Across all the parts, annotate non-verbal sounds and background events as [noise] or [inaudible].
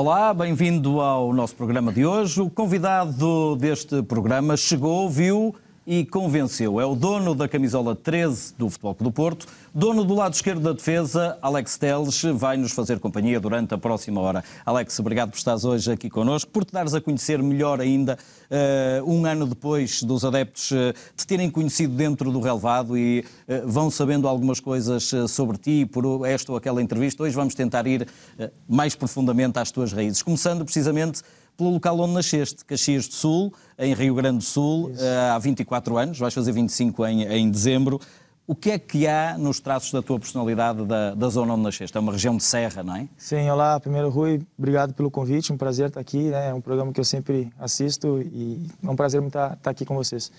Olá, bem-vindo ao nosso programa de hoje. O convidado deste programa chegou, viu, e convenceu. É o dono da camisola 13 do Futebol Clube do Porto, dono do lado esquerdo da defesa, Alex Teles, vai nos fazer companhia durante a próxima hora. Alex, obrigado por estares hoje aqui connosco, por te dares a conhecer melhor ainda, uh, um ano depois dos adeptos uh, te terem conhecido dentro do relevado e uh, vão sabendo algumas coisas sobre ti por esta ou aquela entrevista. Hoje vamos tentar ir mais profundamente às tuas raízes, começando precisamente pelo local onde nasceste, Caxias do Sul, em Rio Grande do Sul, Isso. Eh, há 24 anos, vais fazer 25 em, em dezembro. O que é que há nos traços da tua personalidade da, da zona onde nasceste? É uma região de serra, não é? Sim, olá, primeiro Rui, obrigado pelo convite, um prazer estar aqui, né? é um programa que eu sempre assisto e é um prazer estar, estar aqui com vocês.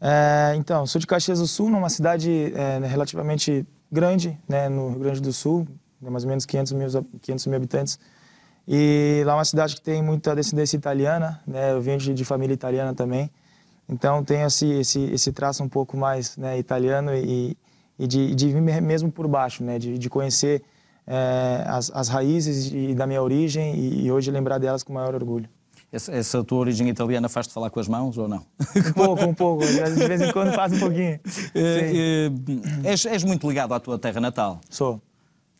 É, então, sou de Caxias do Sul, numa cidade é, relativamente grande, né, no Rio Grande do Sul, mais ou menos 500 mil, 500 mil habitantes, e lá é uma cidade que tem muita descendência italiana, né? Eu venho de, de família italiana também. Então tem esse, esse, esse traço um pouco mais né, italiano e, e de, de vir mesmo por baixo, né? De, de conhecer é, as, as raízes da minha origem e, e hoje lembrar delas com maior orgulho. Essa, essa, tua origem italiana faz-te falar com as mãos ou não? Um pouco, um pouco. De vez em quando faz um pouquinho. É, [laughs] é, és, és, muito ligado à tua terra natal. Sou.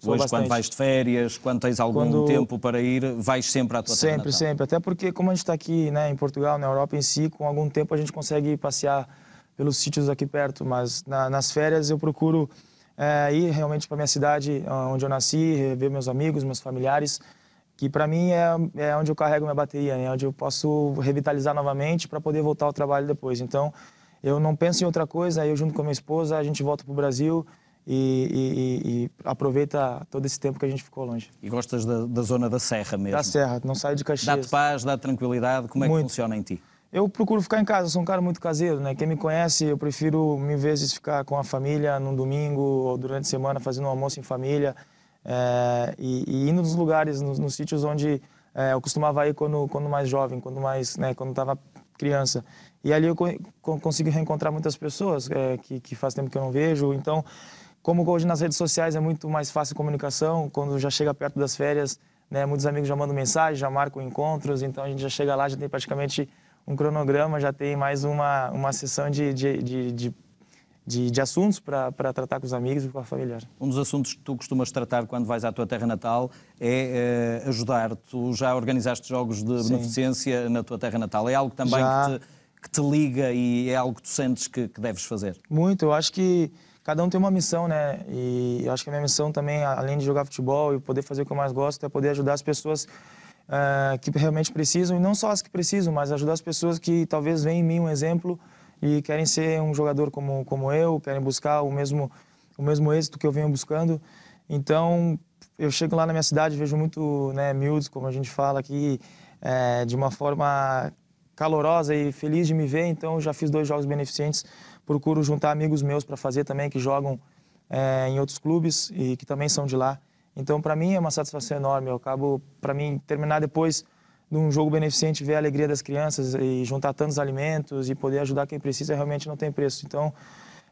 Hoje, bastante... quando vais de férias, quando tens algum quando... tempo para ir, vais sempre à tua Sempre, terra sempre. Até porque, como a gente está aqui né, em Portugal, na Europa em si, com algum tempo a gente consegue passear pelos sítios aqui perto. Mas na, nas férias eu procuro é, ir realmente para minha cidade, ah, onde eu nasci, rever meus amigos, meus familiares, que para mim é, é onde eu carrego minha bateria, né? onde eu posso revitalizar novamente para poder voltar ao trabalho depois. Então, eu não penso em outra coisa, aí eu junto com minha esposa, a gente volta para o Brasil e, e, e, aproveita todo esse tempo que a gente ficou longe. E gostas da, da zona da Serra mesmo? Da Serra, não saio de Caxias. Dá-te paz, dá tranquilidade, como é muito. que funciona em ti? Eu procuro ficar em casa, sou um cara muito caseiro, né? Quem me conhece, eu prefiro mil vezes ficar com a família num domingo ou durante a semana fazendo um almoço em família é, e, e, indo nos lugares, nos, nos sítios onde é, eu costumava ir quando, quando mais jovem, quando mais, né, quando estava criança. E ali eu co consigo reencontrar muitas pessoas é, que, que faz tempo que eu não vejo, então como hoje nas redes sociais é muito mais fácil a comunicação, quando já chega perto das férias, né, muitos amigos já mandam mensagem, já marcam encontros, então a gente já chega lá, já tem praticamente um cronograma, já tem mais uma, uma sessão de, de, de, de de, de, assuntos para tratar com os amigos e com a família Um dos assuntos que tu costumas tratar quando vais à tua terra natal é, eh, ajudar. Tu já organizaste jogos de Sim. beneficência na tua terra natal. É algo também que te, que te, liga e é algo que tu sentes que, que, deves fazer? Muito. Eu acho que cada um tem uma missão, né? E eu acho que a minha missão também, além de jogar futebol e poder fazer o que eu mais gosto, é poder ajudar as pessoas uh, que realmente precisam, e não só as que precisam, mas ajudar as pessoas que talvez veem em mim um exemplo e querem ser um jogador como, como eu, querem buscar o mesmo, o mesmo êxito que eu venho buscando. Então, eu chego lá na minha cidade, vejo muito né, miúdos, como a gente fala aqui, é, de uma forma calorosa e feliz de me ver, então já fiz dois jogos beneficentes procuro juntar amigos meus para fazer também, que jogam é, em outros clubes e que também são de lá. Então, para mim, é uma satisfação enorme. Eu acabo, para mim, terminar depois de um jogo beneficente, ver a alegria das crianças e juntar tantos alimentos e poder ajudar quem precisa, realmente não tem preço. Então,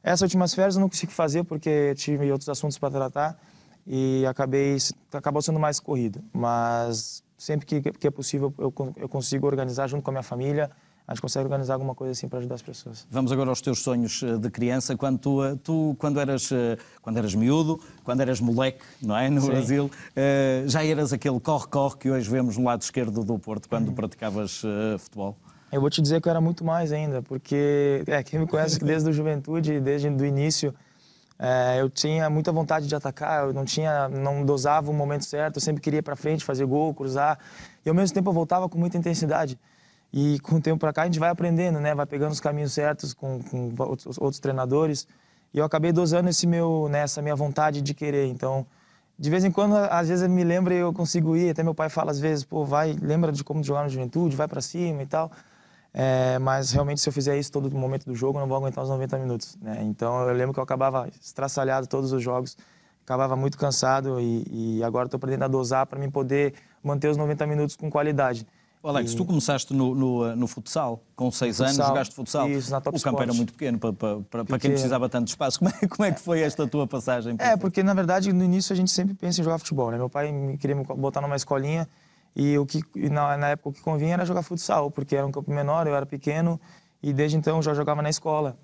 essas últimas férias eu não consegui fazer porque tive outros assuntos para tratar e acabei acabou sendo mais corrido. Mas sempre que, que é possível eu, eu consigo organizar junto com a minha família Acho que consegue organizar alguma coisa assim para ajudar as pessoas. Vamos agora aos teus sonhos eh, de criança. Quando tu, eh, tu quando eras eh, quando eras miúdo, quando eras moleque, não é, no Sim. Brasil, já eras aquele corre-corre que hoje vemos no lado esquerdo do Porto quando uhum. praticavas futebol? Eu vou te dizer que eu era muito mais ainda, porque é, quem me conhece [laughs] desde a juventude, desde o início, é, eu tinha muita vontade de atacar, eu não tinha, não dosava o momento certo, eu sempre queria para frente, fazer gol, cruzar, e ao mesmo tempo eu voltava com muita intensidade. E com o tempo para cá a gente vai aprendendo, né? Vai pegando os caminhos certos com, com outros, outros, treinadores. E eu acabei dosando esse meu, né, essa minha vontade de querer. Então, de vez em quando, às vezes me lembra e eu consigo ir. Até meu pai fala às vezes, pô, vai, lembra de como jogar na juventude, vai para cima e tal. É, mas realmente, se eu fizer isso todo momento do jogo, eu não vou aguentar os 90 minutos. Né? Então, eu lembro que eu acabava estraçalhado todos os jogos, acabava muito cansado e, e agora estou aprendendo a dosar para mim poder manter os 90 minutos com qualidade. Alex, e... tu começaste no, no, eh, no, futsal, com seis anos jogaste futsal. Isso, o campo Sports. era muito pequeno para, para, para, quem precisava tanto espaço. [laughs] Como é, como é que foi esta tua passagem? É, porque na verdade no início a gente sempre pensa em jogar futebol. Né? Meu pai queria me botar numa escolinha e o que na, na época o que convinha era jogar futsal, porque era um campo menor, eu era pequeno e desde então já jogava na escola.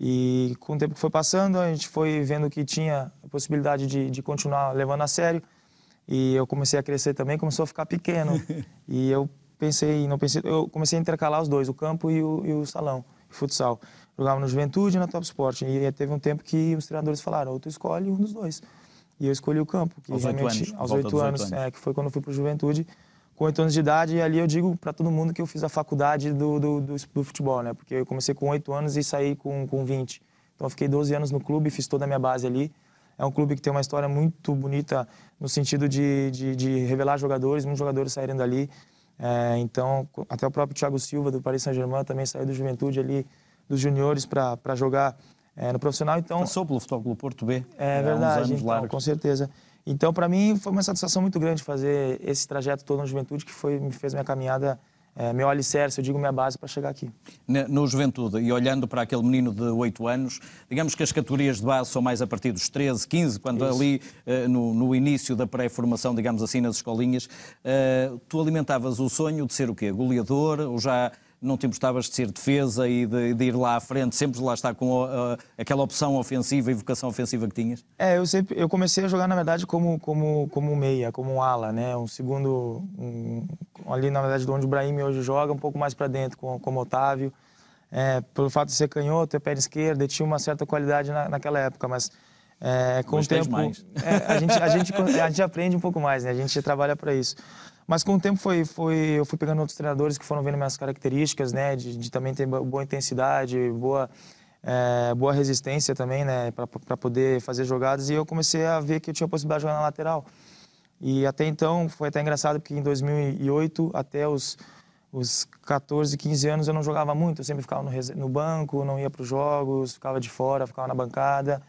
E com o tempo que foi passando, a gente foi vendo que tinha a possibilidade de, de continuar levando a sério. E eu comecei a crescer também, começou a ficar pequeno. [laughs] e eu pensei, não pensei, eu comecei a intercalar os dois, o campo e o, e o salão, o futsal. Jogava no Juventude e na Top Sport. E teve um tempo que os treinadores falaram, ou tu escolhe um dos dois. E eu escolhi o campo, que aos realmente, aos oito anos, anos. É, que foi quando eu fui para o Juventude, com oito anos de idade. E ali eu digo para todo mundo que eu fiz a faculdade do, do, do, do futebol, né? Porque eu comecei com oito anos e saí com, com 20. Então eu fiquei 12 anos no clube, fiz toda a minha base ali. É um clube que tem uma história muito bonita no sentido de, de, de revelar jogadores, muitos jogadores saírem dali. É, então, até o próprio Thiago Silva do Paris Saint-Germain também saiu do Juventude ali, dos juniores, para jogar é, no profissional. Então, Passou pelo Futebol Clube Porto B. É, é verdade, então, com certeza. Então, para mim, foi uma satisfação muito grande fazer esse trajeto todo na juventude, que foi, me fez minha caminhada é, meu alicerce, eu digo minha base para chegar aqui. No Juventude, e olhando para aquele menino de 8 anos, digamos que as categorias de base são mais a partir dos 13, 15, quando Isso. ali eh, no, no, início da pré-formação, digamos assim, nas escolinhas, eh, tu alimentavas o sonho de ser o quê? Goleador ou já não te importavas de ser defesa e de, de ir lá à frente, sempre lá estar com aquela opção ofensiva e vocação ofensiva que tinhas? É, eu sempre eu comecei a jogar na verdade como como como meia, como um ala, né? Um segundo um, ali na verdade de onde o Brahim hoje joga, um pouco mais para dentro com como Otávio. É, pelo fato de ser canhoto, ter perna esquerda, tinha uma certa qualidade na, naquela época, mas é, com mas o tempo é, a, gente, a, gente, a gente aprende um pouco mais, né? A gente trabalha para isso. Mas com o tempo foi, foi, eu fui pegando outros treinadores que foram vendo minhas características, né? De, de também ter boa intensidade, boa, é, boa resistência também, né? Para poder fazer jogadas. E eu comecei a ver que eu tinha a possibilidade de jogar na lateral. E até então, foi até engraçado, porque em 2008 até os, os 14, 15 anos eu não jogava muito. Eu sempre ficava no, no banco, não ia para os jogos, ficava de fora, ficava na bancada.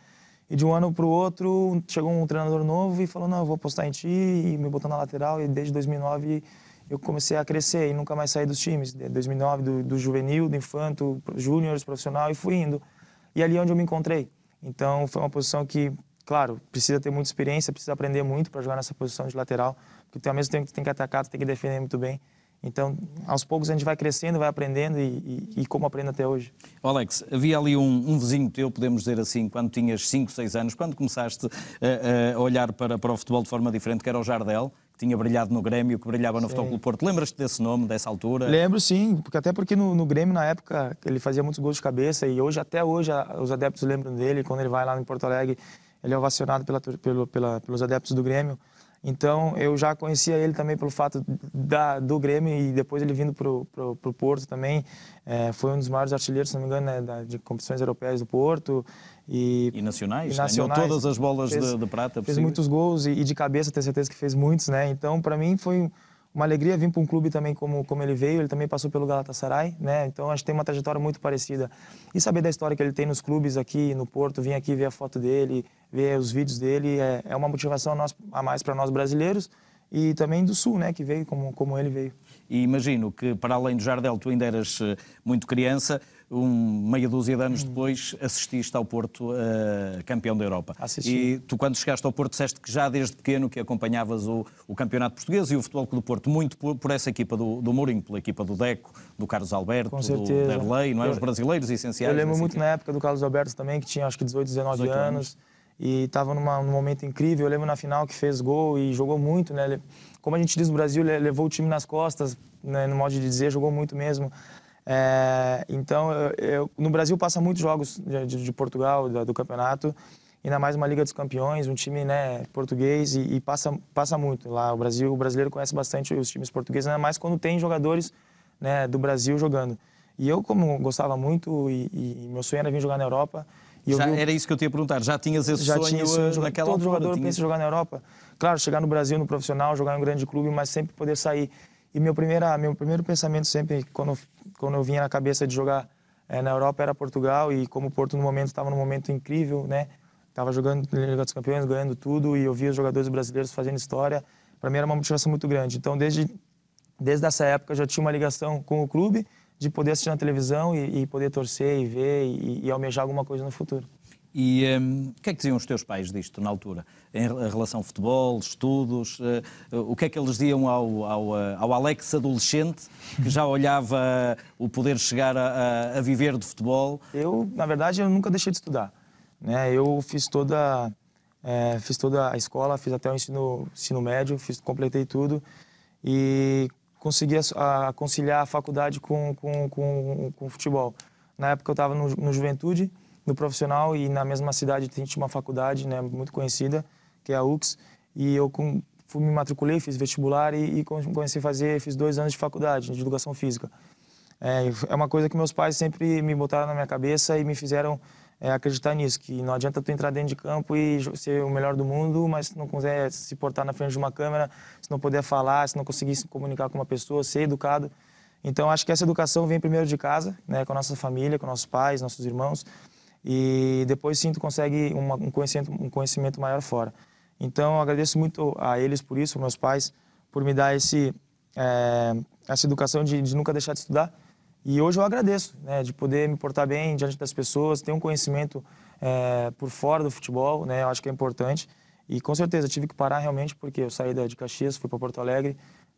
E de um ano para o outro, chegou um treinador novo e falou: Não, eu vou apostar em ti, e me botou na lateral. E desde 2009 eu comecei a crescer e nunca mais saí dos times. De 2009, do, do juvenil, do infanto, júnior, profissional, e fui indo. E ali é onde eu me encontrei. Então foi uma posição que, claro, precisa ter muita experiência, precisa aprender muito para jogar nessa posição de lateral, porque ao mesmo tempo que tem que atacar, tu tem que defender muito bem. Então, aos poucos a gente vai crescendo, vai aprendendo e, e, e como aprendo até hoje. Alex, havia ali um, um, vizinho teu, podemos dizer assim, quando tinhas 5, 6 anos, quando começaste a, eh, eh, a olhar para, para o futebol de forma diferente, que era o Jardel, tinha brilhado no Grêmio, que brilhava no sim. Futebol Clube Porto. Lembras-te desse nome, dessa altura? Lembro, sim, porque até porque no, no, Grêmio, na época, ele fazia muitos gols de cabeça e hoje, até hoje, a, os adeptos lembram dele. Quando ele vai lá em Porto Alegre, ele é ovacionado pela, pelo, pela, pelos adeptos do Grêmio. Então eu já conhecia ele também pelo fato da, do Grêmio e depois ele vindo para o Porto também. É, foi um dos maiores artilheiros, se não me engano, né, da, de competições europeias do Porto. E, e nacionais, e né? nacionais né? todas as bolas fez, de, de, prata. Fez possível. muitos gols e, e, de cabeça, tenho certeza que fez muitos. né Então para mim foi uma alegria vir para um clube também como, como ele veio, ele também passou pelo Galatasaray, né? Então acho que tem uma trajetória muito parecida. E saber da história que ele tem nos clubes aqui no Porto, vir aqui ver a foto dele, ver os vídeos dele, é, é uma motivação a, nós, a mais para nós brasileiros e também do Sul, né? Que veio como, como ele veio. E imagino que, para além do Jardel, tu ainda eras eh, muito criança um, meia dúzia de anos hum. depois, assististe ao Porto uh, campeão da Europa. Assisti. Ah, e tu, quando chegaste ao Porto, disseste que já desde pequeno que acompanhavas o, o campeonato português e o futebol do Porto, muito por, por essa equipa do, do, Mourinho, pela equipa do Deco, do Carlos Alberto, do Derlei, não é? Eu, Os brasileiros essenciais. Eu lembro muito equipa. na época do Carlos Alberto também, que tinha acho que 18, 19 18 anos. anos e estava num momento incrível. Eu lembro na final que fez gol e jogou muito, né? Como a gente diz no Brasil, levou o time nas costas, né? no modo de dizer, jogou muito mesmo. É, então, eu, eu, no Brasil passa muitos jogos de, de Portugal, do, do, campeonato, ainda mais uma Liga dos Campeões, um time né, português, e, e, passa, passa muito lá. O Brasil, o brasileiro conhece bastante os times portugueses, ainda mais quando tem jogadores né, do Brasil jogando. E eu, como gostava muito, e, e meu sonho era vir jogar na Europa, já, vi... Era isso que eu tinha perguntar. Já tinhas esse já sonho tinha esse sonho, naquela Todo altura, jogador tinha... pensa em jogar na Europa. Claro, chegar no Brasil, no profissional, jogar em um grande clube, mas sempre poder sair. E meu, primeira, meu primeiro pensamento sempre, quando quando eu vinha na cabeça de jogar é, na Europa era Portugal e como o Porto no momento estava num momento incrível, né? Tava jogando Liga dos Campeões, ganhando tudo e eu via os jogadores brasileiros fazendo história. Para mim era uma motivação muito grande. Então desde desde essa época eu já tinha uma ligação com o clube de poder assistir na televisão e, e poder torcer e ver e, e almejar alguma coisa no futuro. E um, o que é que diziam os teus pais disto na altura? Em relação ao futebol, estudos, uh, o que é que eles diziam ao, ao, eh, ao, Alex adolescente que já olhava o poder chegar a, a, viver de futebol? Eu, na verdade, eu nunca deixei de estudar. Né? Eu fiz toda, é, fiz toda a escola, fiz até o ensino, ensino médio, fiz, completei tudo e consegui a, a conciliar a faculdade com, com, com, com o futebol. Na época eu estava no, no Juventude, no profissional e na mesma cidade tinha uma faculdade né, muito conhecida, que é a UX, e eu com, fui, me matriculei, fiz vestibular e, e, comecei a fazer, fiz dois anos de faculdade né, de educação física. É, é, uma coisa que meus pais sempre me botaram na minha cabeça e me fizeram é, acreditar nisso, que não adianta tu entrar dentro de campo e ser o melhor do mundo, mas se não quiser se portar na frente de uma câmera, se não puder falar, se não conseguir se comunicar com uma pessoa, ser educado. Então, acho que essa educação vem primeiro de casa, né, com a nossa família, com nossos pais, nossos irmãos, e depois sim tu consegue uma, um, conhecimento, um conhecimento maior fora. Então eu agradeço muito a eles por isso, meus pais, por me dar esse, é, essa educação de, de, nunca deixar de estudar. E hoje eu agradeço né, de poder me portar bem diante das pessoas, ter um conhecimento é, por fora do futebol, né, eu acho que é importante. E com certeza tive que parar realmente porque eu saí de Caxias, fui para Porto Alegre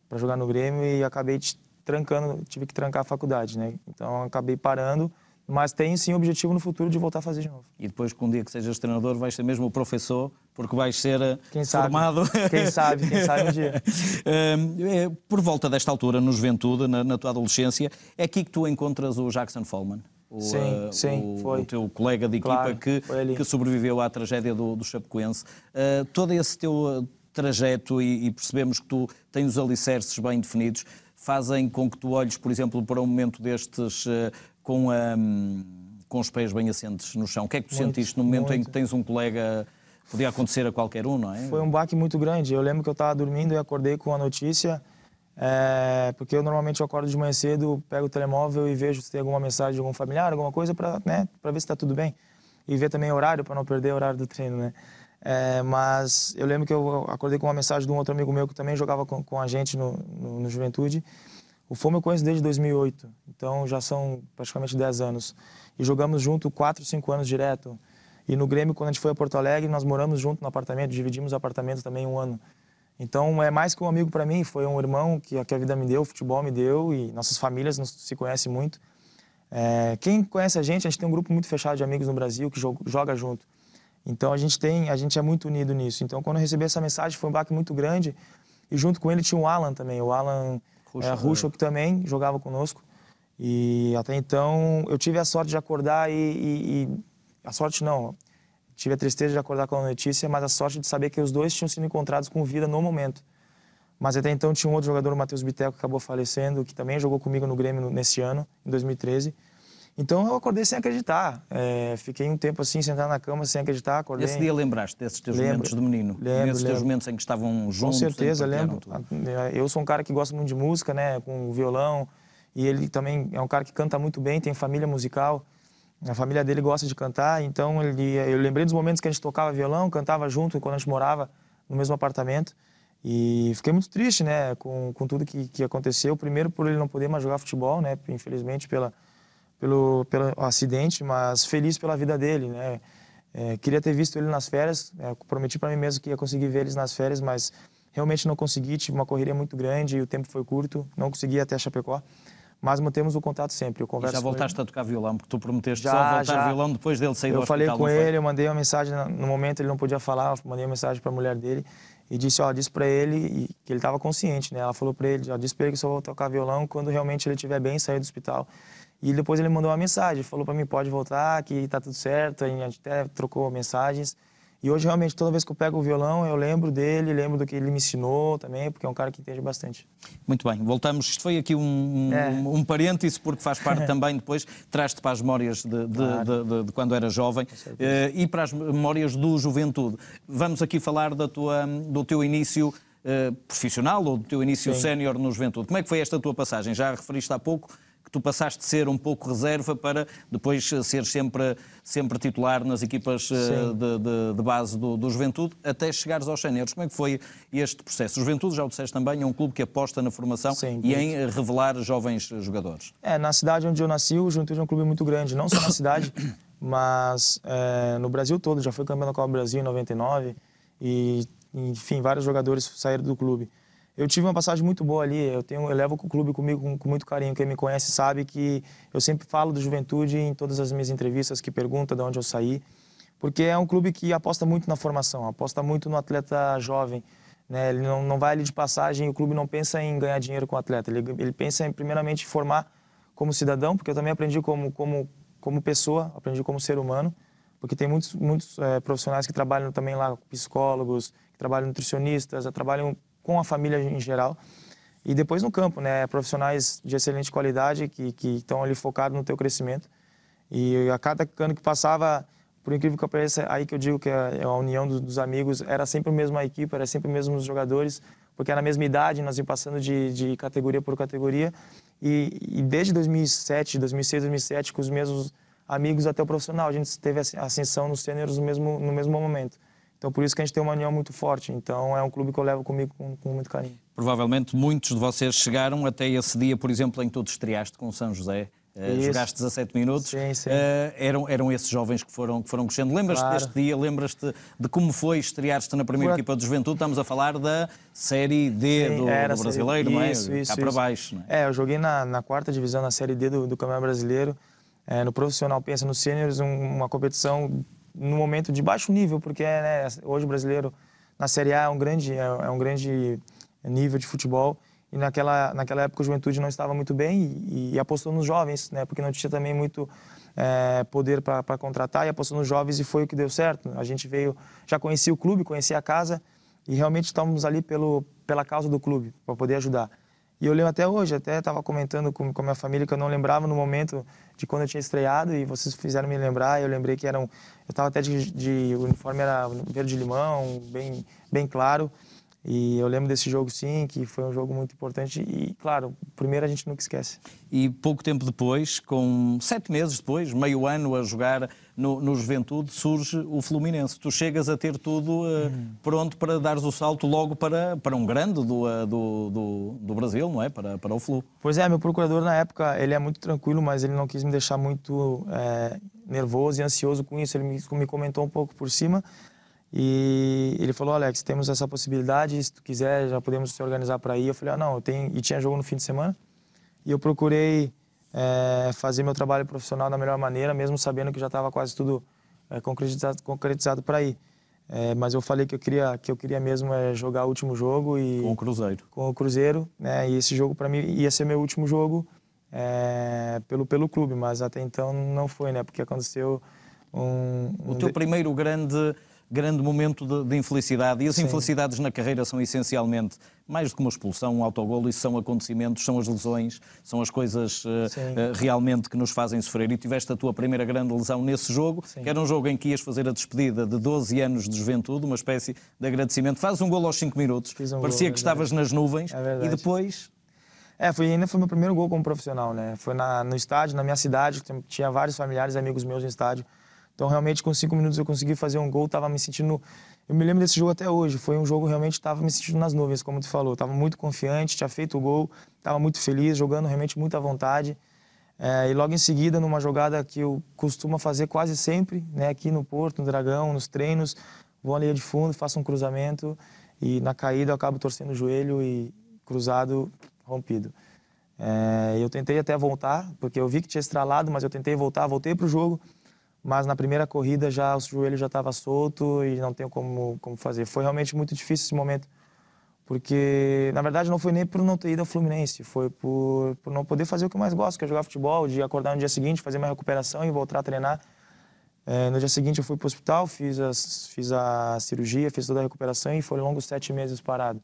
para jogar no Grêmio e acabei trancando, tive que trancar a faculdade, né? Então acabei parando mas tem sim o objetivo no futuro de voltar a fazer de novo. E depois que um dia que sejas treinador vais ser mesmo o professor, porque vais ser eh, quem formado. quem sabe, quem sabe um dia. [laughs] Eh, eh, por volta desta altura, no juventude, na, na, tua adolescência, é aqui que tu encontras o Jackson Follman. O, sim, sim, o, foi. o teu colega de claro, equipa que, que sobreviveu à tragédia do, do Chapecoense. Uh, todo esse teu trajeto, e, e percebemos que tu tens os alicerces bem definidos, fazem com que tu olhes, por exemplo, para um momento destes uh, com, hum, com os pés bem assentes no chão. O que é que tu muito, sentiste no momento muito. em que tens um colega? Podia acontecer a qualquer um, não é? Foi um baque muito grande. Eu lembro que eu estava dormindo e acordei com a notícia, é, porque eu normalmente eu acordo de manhã cedo, pego o telemóvel e vejo se tem alguma mensagem de algum familiar, alguma coisa, para né, ver se está tudo bem. E ver também o horário, para não perder o horário do treino, né? É, mas eu lembro que eu acordei com uma mensagem de um outro amigo meu que também jogava com, com a gente no, no, no Juventude. O FOME eu conheço desde 2008, então já são praticamente 10 anos. E jogamos junto 4, 5 anos direto. E no Grêmio, quando a gente foi a Porto Alegre, nós moramos junto no apartamento, dividimos o apartamento também um ano. Então é mais que um amigo para mim, foi um irmão que a vida me deu, o futebol me deu e nossas famílias nos, se conhecem muito. É, quem conhece a gente, a gente tem um grupo muito fechado de amigos no Brasil que joga, joga junto. Então a gente tem, a gente é muito unido nisso. Então quando eu recebi essa mensagem foi um baque muito grande e junto com ele tinha o Alan também. O Alan Ruxo, é, Ruxo que também jogava conosco. E até então eu tive a sorte de acordar e, e, e, a sorte não, tive a tristeza de acordar com a notícia, mas a sorte de saber que os dois tinham sido encontrados com vida no momento. Mas até então tinha um outro jogador, o Matheus Biteco, que acabou falecendo, que também jogou comigo no Grêmio nesse ano, em 2013. Então eu acordei sem acreditar. É, fiquei um tempo assim, sentado na cama, sem acreditar. Acordei... Esse dia lembraste desses teus lembro, momentos de menino? Lembro. Desses lembro. teus momentos em que estavam juntos? Com certeza, lembro. Eu sou um cara que gosta muito de música, né? Com violão. E ele também é um cara que canta muito bem, tem família musical. A família dele gosta de cantar, então ele, eu lembrei dos momentos que a gente tocava violão, cantava junto quando a gente morava no mesmo apartamento. E fiquei muito triste, né, com, com tudo que, que aconteceu. Primeiro por ele não poder mais jogar futebol, né, infelizmente pela, pelo, pelo acidente, mas feliz pela vida dele, né? É, queria ter visto ele nas férias, é, prometi para mim mesmo que ia conseguir ver eles nas férias, mas realmente não consegui, tive uma correria muito grande e o tempo foi curto, não consegui ir até Chapecó. Mas mantemos o contato sempre. e já voltaste a tocar violão, porque tu prometeste já, só voltar já. violão depois dele sair eu do hospital. Eu falei com ele, eu mandei uma mensagem, no momento ele não podia falar, mandei uma mensagem para a mulher dele e disse, ó, disse para ele que ele estava consciente, né? Ela falou para ele, já disse para ele que só vou tocar violão quando realmente ele estiver bem, e sair do hospital. E depois ele mandou uma mensagem, falou para mim, pode voltar, que tá tudo certo, a gente até trocou mensagens. E hoje, realmente, toda vez que eu pego o violão, eu lembro dele, lembro do que ele me ensinou também, porque é um cara que entende bastante. Muito bem, voltamos. Isto foi aqui um, é. um, um parêntese, porque faz parte [laughs] também, depois, traz-te para as memórias de, de, claro. de, de quando era jovem eh, e para as memórias do juventude. Vamos aqui falar da tua, do teu início eh, profissional ou do teu início sénior no juventude. Como é que foi esta tua passagem? Já a referiste há pouco tu passaste de ser um pouco reserva para depois eh, ser sempre, sempre titular nas equipas eh, de, de, de, base do, do, Juventude, até chegares aos seneiros. Como é que foi este processo? O Juventude, já o disseste também, é um clube que aposta na formação Sim, e em revelar jovens eh, jogadores. É, na cidade onde eu nasci, o Juventude é um clube muito grande, não só na cidade, [coughs] mas é, no Brasil todo. Já foi campeão da Copa do Brasil em 99 e, enfim, vários jogadores saíram do clube eu tive uma passagem muito boa ali. Eu, tenho, eu levo o clube comigo com, com, muito carinho. Quem me conhece sabe que eu sempre falo do Juventude em todas as minhas entrevistas, que pergunta de onde eu saí, porque é um clube que aposta muito na formação, aposta muito no atleta jovem. Né? Ele não, não vai ali de passagem, o clube não pensa em ganhar dinheiro com o atleta. Ele, ele pensa em, primeiramente, formar como cidadão, porque eu também aprendi como, como, como pessoa, aprendi como ser humano, porque tem muitos, muitos é, profissionais que trabalham também lá, psicólogos, que trabalham nutricionistas, eh, trabalham com a família em geral. E depois no campo, né? Profissionais de excelente qualidade que, que estão ali focados no teu crescimento. E a cada ano que passava, por incrível que pareça, é aí que eu digo que a, é a união dos, dos, amigos era sempre a mesma equipe, era sempre os mesmos jogadores, porque era a mesma idade, nós íamos passando de, de categoria por categoria. E, e, desde 2007, 2006, 2007, com os mesmos amigos até o profissional, a gente teve ascensão nos sêniores no mesmo, no mesmo momento. Então, por isso que a gente tem uma união muito forte. Então, é um clube que eu levo comigo com, com muito carinho. Provavelmente muitos de vocês chegaram até esse dia, por exemplo, em que tu estreaste com o São José. Uh, jogaste 17 minutos. Sim, sim. Uh, eram, eram esses jovens que foram, que foram crescendo. Lembras-te claro. deste dia? Lembras-te de como foi estrear-te na primeira equipa do Juventude? Estamos a falar da Série D sim, do, era, do brasileiro, série... não é? Isso, isso, para baixo. É? é? eu joguei na, na quarta divisão, na Série D do, do Campeonato Brasileiro. É, no profissional, pensa nos sêniores, um, uma competição no momento de baixo nível, porque né, hoje o brasileiro na Série A é um grande, é, é um grande nível de futebol. E naquela, naquela época a juventude não estava muito bem e, e apostou nos jovens, né, porque não tinha também muito é, poder para contratar e apostou nos jovens e foi o que deu certo. A gente veio, já conhecia o clube, conhecia a casa e realmente estávamos ali pelo, pela causa do clube, para poder ajudar. E eu lembro até hoje, até estava comentando com, com a minha família que eu não lembrava no momento de quando eu tinha estreado e vocês fizeram me lembrar. Eu lembrei que eram. Eu estava até de, de. O uniforme era verde-limão, bem, bem claro. E eu lembro desse jogo sim, que foi um jogo muito importante e, claro, primeiro a gente nunca esquece. E pouco tempo depois, com sete meses depois, meio ano a jogar no, no Juventude, surge o Fluminense. Tu chegas a ter tudo uh, hum. pronto para dares o salto logo para, para um grande do, uh, do, do, do, Brasil, não é? Para, para o Flu. Pois é, meu procurador na época, ele é muito tranquilo, mas ele não quis me deixar muito é, nervoso e ansioso com isso. Ele me, me comentou um pouco por cima, e ele falou: Alex, temos essa possibilidade, se tu quiser, já podemos se organizar para ir. Eu falei: ah, não, eu tenho. E tinha jogo no fim de semana. E eu procurei é, fazer meu trabalho profissional da melhor maneira, mesmo sabendo que já estava quase tudo é, concretizado, concretizado para ir. É, mas eu falei que eu queria que eu queria mesmo é, jogar o último jogo e com o Cruzeiro com o Cruzeiro né e esse jogo para mim ia ser meu último jogo é, pelo pelo clube mas até então não foi né porque aconteceu um, um... o teu primeiro grande grande momento de, de infelicidade. E as Sim. infelicidades na carreira são essencialmente mais do que uma expulsão, um autogolo, isso são acontecimentos, são as lesões, são as coisas uh, uh, realmente que nos fazem sofrer. E tiveste a tua primeira grande lesão nesse jogo, Sim. que era um jogo em que ias fazer a despedida de 12 anos de juventude, uma espécie de agradecimento. Fazes um golo aos 5 minutos, um parecia é que estavas nas nuvens, é e depois... É, foi, ainda foi meu primeiro gol como profissional, né? Foi na, no estádio, na minha cidade, tinha vários familiares e amigos meus no estádio. Então, realmente, com cinco minutos eu consegui fazer um gol, tava me sentindo. Eu me lembro desse jogo até hoje. Foi um jogo realmente estava me sentindo nas nuvens, como tu falou. Tava muito confiante, tinha feito o gol, tava muito feliz, jogando realmente muito à vontade. É, e logo em seguida, numa jogada que eu costumo fazer quase sempre, né, aqui no Porto, no Dragão, nos treinos, vou à linha de fundo, faço um cruzamento e na caída eu acabo torcendo o joelho e cruzado rompido. É, eu tentei até voltar, porque eu vi que tinha estralado, mas eu tentei voltar, voltei para o jogo, mas na primeira corrida já o joelho já estava solto e não tenho como, como fazer. Foi realmente muito difícil esse momento, porque na verdade não foi nem por não ter ido ao Fluminense, foi por, por não poder fazer o que eu mais gosto, que é jogar futebol, de acordar no dia seguinte, fazer uma recuperação e voltar a treinar. É, no dia seguinte eu fui para o hospital, fiz a, fiz a cirurgia, fiz toda a recuperação e foram longos sete meses parado.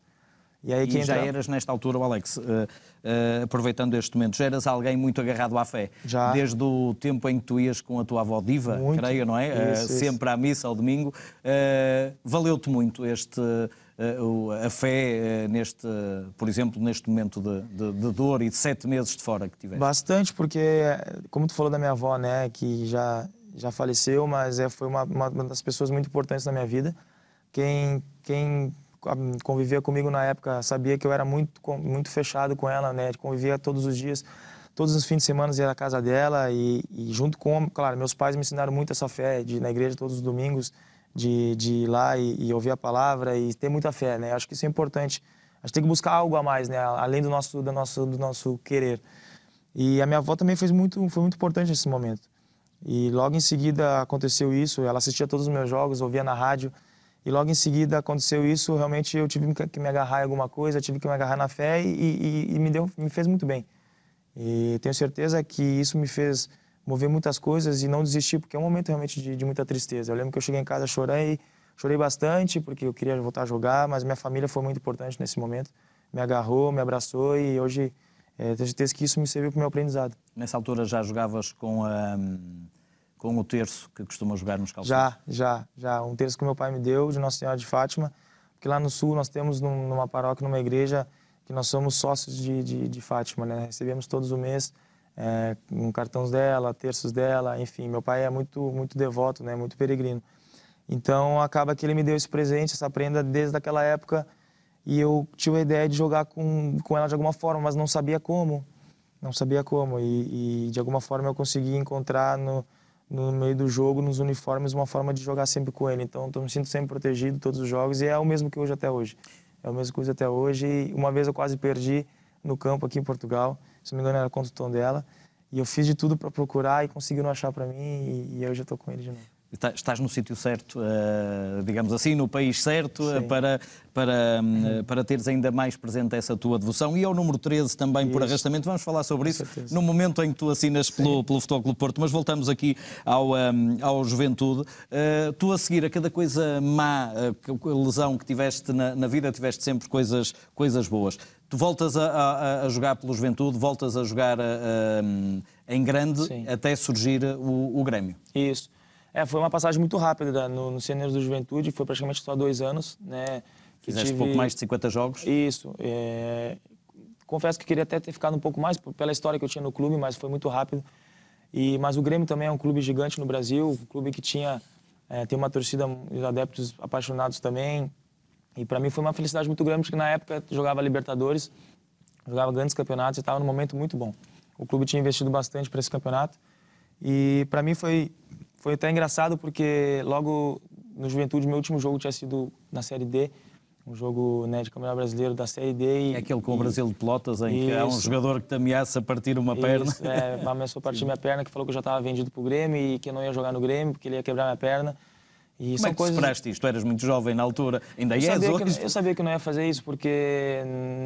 E, aí que e já eras, nesta altura, Alex, uh, uh, aproveitando este momento, já eras alguém muito agarrado à fé. Já. Desde o tempo em que tu ias com a tua avó Diva, muito. creio, não é? Eh, isso, uh, isso. Sempre à missa, ao domingo. Valeu-te muito este a fé neste, por exemplo, neste momento de, de, de, dor e de sete meses de fora que tiveste? Bastante, porque como tu falou da minha avó, né, que já já faleceu, mas é, foi uma, uma das pessoas muito importantes na minha vida. Quem quem convivia comigo na época sabia que eu era muito, muito fechado com ela, né? Convivia todos os dias, todos os fins de semana ia à casa dela e, e, junto com, claro, meus pais me ensinaram muito essa fé de ir na igreja todos os domingos, de, de ir lá e, e ouvir a palavra e ter muita fé, né? Acho que isso é importante. A gente tem que buscar algo a mais, né? Além do nosso, do nosso, do nosso querer. E a minha avó também fez muito, foi muito importante nesse momento. E logo em seguida aconteceu isso. Ela assistia todos os meus jogos, ouvia na rádio. E logo em seguida aconteceu isso, realmente eu tive que me agarrar em alguma coisa, tive que me agarrar na fé e, e, e me, deu, me fez muito bem. E tenho certeza que isso me fez mover muitas coisas e não desistir, porque é um momento realmente de, de muita tristeza. Eu lembro que eu cheguei em casa chorei, chorei bastante, porque eu queria voltar a jogar, mas minha família foi muito importante nesse momento. Me agarrou, me abraçou e hoje é, tenho certeza que isso me serviu para o meu aprendizado. Nessa altura já jogavas com a. Um com o terço que costuma jogar nos calções? Já, já, já. Um terço que meu pai me deu de Nossa Senhora de Fátima, porque lá no sul nós temos numa paróquia, numa igreja, que nós somos sócios de, de, de Fátima, né? Recebemos todos o mês é, um cartões dela, terços dela, enfim. Meu pai é muito, muito devoto, né? Muito peregrino. Então acaba que ele me deu esse presente, essa prenda desde aquela época e eu tive a ideia de jogar com, com ela de alguma forma, mas não sabia como, não sabia como e, e de alguma forma eu consegui encontrar no, no meio do jogo, nos uniformes, uma forma de jogar sempre com ele. Então, eu me sinto sempre protegido todos os jogos e é o mesmo que hoje até hoje. É o mesmo que hoje até hoje. E uma vez eu quase perdi no campo aqui em Portugal, se não me engano era contra o tom dela. E eu fiz de tudo para procurar e não achar para mim e, e eu já estou com ele de novo estás no sítio certo, eh, digamos assim, no país certo, eh, para, para, eh, para teres ainda mais presente essa tua devoção. E ao número 13 também, isso. por arrastamento, vamos falar sobre isso no momento em que tu assinas pelo, pelo Futebol do Porto. Mas voltamos aqui ao, ehm, ao Juventude. Tu a seguir, a cada coisa má, a lesão que tiveste na, na vida, tiveste sempre coisas, coisas boas. Tu voltas a, a, a jogar pelo Juventude, voltas a jogar a, ehm, em grande Sim. até surgir o, o Grêmio. Isso. É, foi uma passagem muito rápida no, no Ceneiros do Juventude, foi praticamente só dois anos, né? Que Fizeste tive... pouco mais de 50 jogos? Isso. É... Confesso que queria até ter ficado um pouco mais pela história que eu tinha no clube, mas foi muito rápido. E, mas o Grêmio também é um clube gigante no Brasil, um clube que tinha é, tem uma torcida, os adeptos apaixonados também. E para mim foi uma felicidade muito grande, porque na época jogava Libertadores, jogava grandes campeonatos e estava num momento muito bom. O clube tinha investido bastante para esse campeonato. E para mim foi foi até engraçado porque logo no Juventude, meu último jogo tinha sido na Série D, um jogo né, de Campeonato Brasileiro da Série D. E, é aquele com e, o Brasil de Pelotas, em isso, que há um jogador que te ameaça partir uma isso, perna. É, ameaçou partir minha perna, que falou que eu já estava vendido para o Grêmio e que eu não ia jogar no Grêmio porque ele ia quebrar minha perna. E Como é que coisas... superaste isto? Eras muito jovem na altura, ainda eu és hoje. Que, eu sabia que não ia fazer isso, porque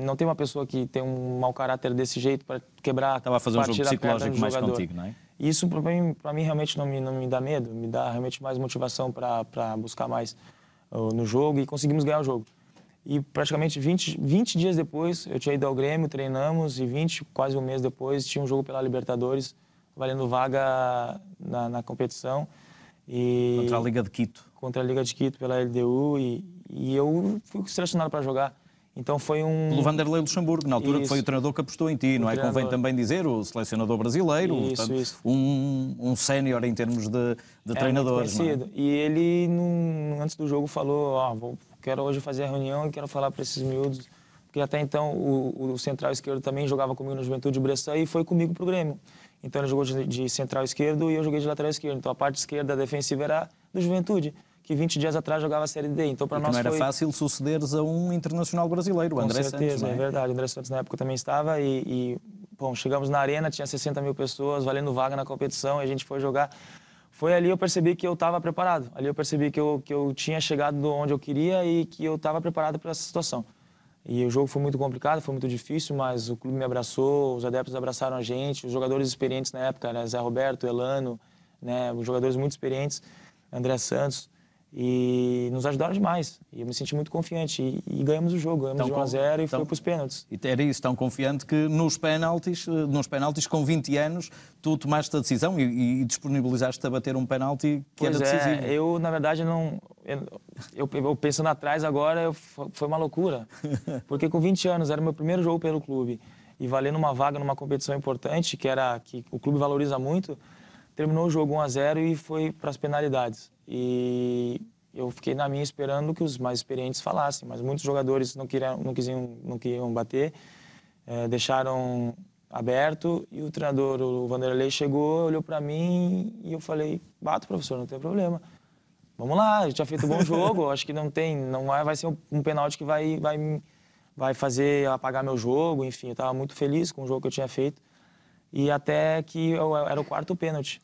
não tem uma pessoa que tem um mau caráter desse jeito para quebrar... Estava a fazer um jogo psicológico mais jogador. contigo, não é? E isso, para mim, mim, realmente não me, não me dá medo, me dá realmente mais motivação para buscar mais uh, no jogo e conseguimos ganhar o jogo. E praticamente 20, 20 dias depois, eu tinha ido ao Grêmio, treinamos, e 20, quase um mês depois, tinha um jogo pela Libertadores, valendo vaga na, na competição. E... Contra a Liga de Quito. Contra a Liga de Quito, pela LDU, e, e eu fui selecionado para jogar. Então foi um. Pelo Vanderlei Luxemburgo, na altura isso. que foi o treinador é que apostou em ti, o não é? Convém também dizer, o selecionador brasileiro, isso, portanto, isso. um, um sénior em termos de, de é treinadores. Muito é? E ele, num, antes do jogo, falou: Ó, oh, ah, quero hoje fazer a reunião e quero falar para esses miúdos. Porque até então o, o central esquerdo também jogava comigo na Juventude de Bressan e foi comigo para o Grêmio. Então ele jogou de, de central esquerdo e eu joguei de lateral esquerdo. Então a parte esquerda defensiva era do Juventude que 20 dias atrás jogava a Série D. Então, para nós não era foi... fácil sucederes a um internacional brasileiro, o André Santos. Com certeza, é? é verdade. O André Santos na época também estava e, e, bom, chegamos na arena, tinha 60 mil pessoas, valendo vaga na competição, e a gente foi jogar. Foi ali eu percebi que eu estava preparado. Ali eu percebi que eu, que eu tinha chegado onde eu queria e que eu estava preparado para essa situação. E o jogo foi muito complicado, foi muito difícil, mas o clube me abraçou, os adeptos abraçaram a gente, os jogadores experientes na época, né? Zé Roberto, Elano, né? Os jogadores muito experientes, André Santos e nos ajudaram demais. E eu me senti muito confiante e, e ganhamos o jogo, ganhamos então, de 1 a 0 e foi para os pênaltis. E era isso, tão confiante que nos pênaltis, eh, nos pênaltis com 20 anos, tu tomaste a decisão e, e disponibilizaste a bater um pênalti que pois era é, decisivo. eu na verdade não eu, eu pensando atrás agora, eu, foi uma loucura. [laughs] Porque com 20 anos era o meu primeiro jogo pelo clube e valendo uma vaga numa competição importante, que era que o clube valoriza muito, terminou o jogo 1 a 0 e foi para as penalidades. E eu fiquei na minha esperando que os mais experientes falassem, mas muitos jogadores não queriam, não quisiam, não queriam bater, é, deixaram aberto e o treinador, o Vanderlei, chegou, olhou para mim e eu falei: bato, professor, não tem problema. Vamos lá, gente já feito um bom [laughs] jogo, acho que não tem, não vai, vai ser um pênalti que vai, vai, vai fazer apagar meu jogo, enfim, eu estava muito feliz com o jogo que eu tinha feito. E até que eu, era o quarto pênalti.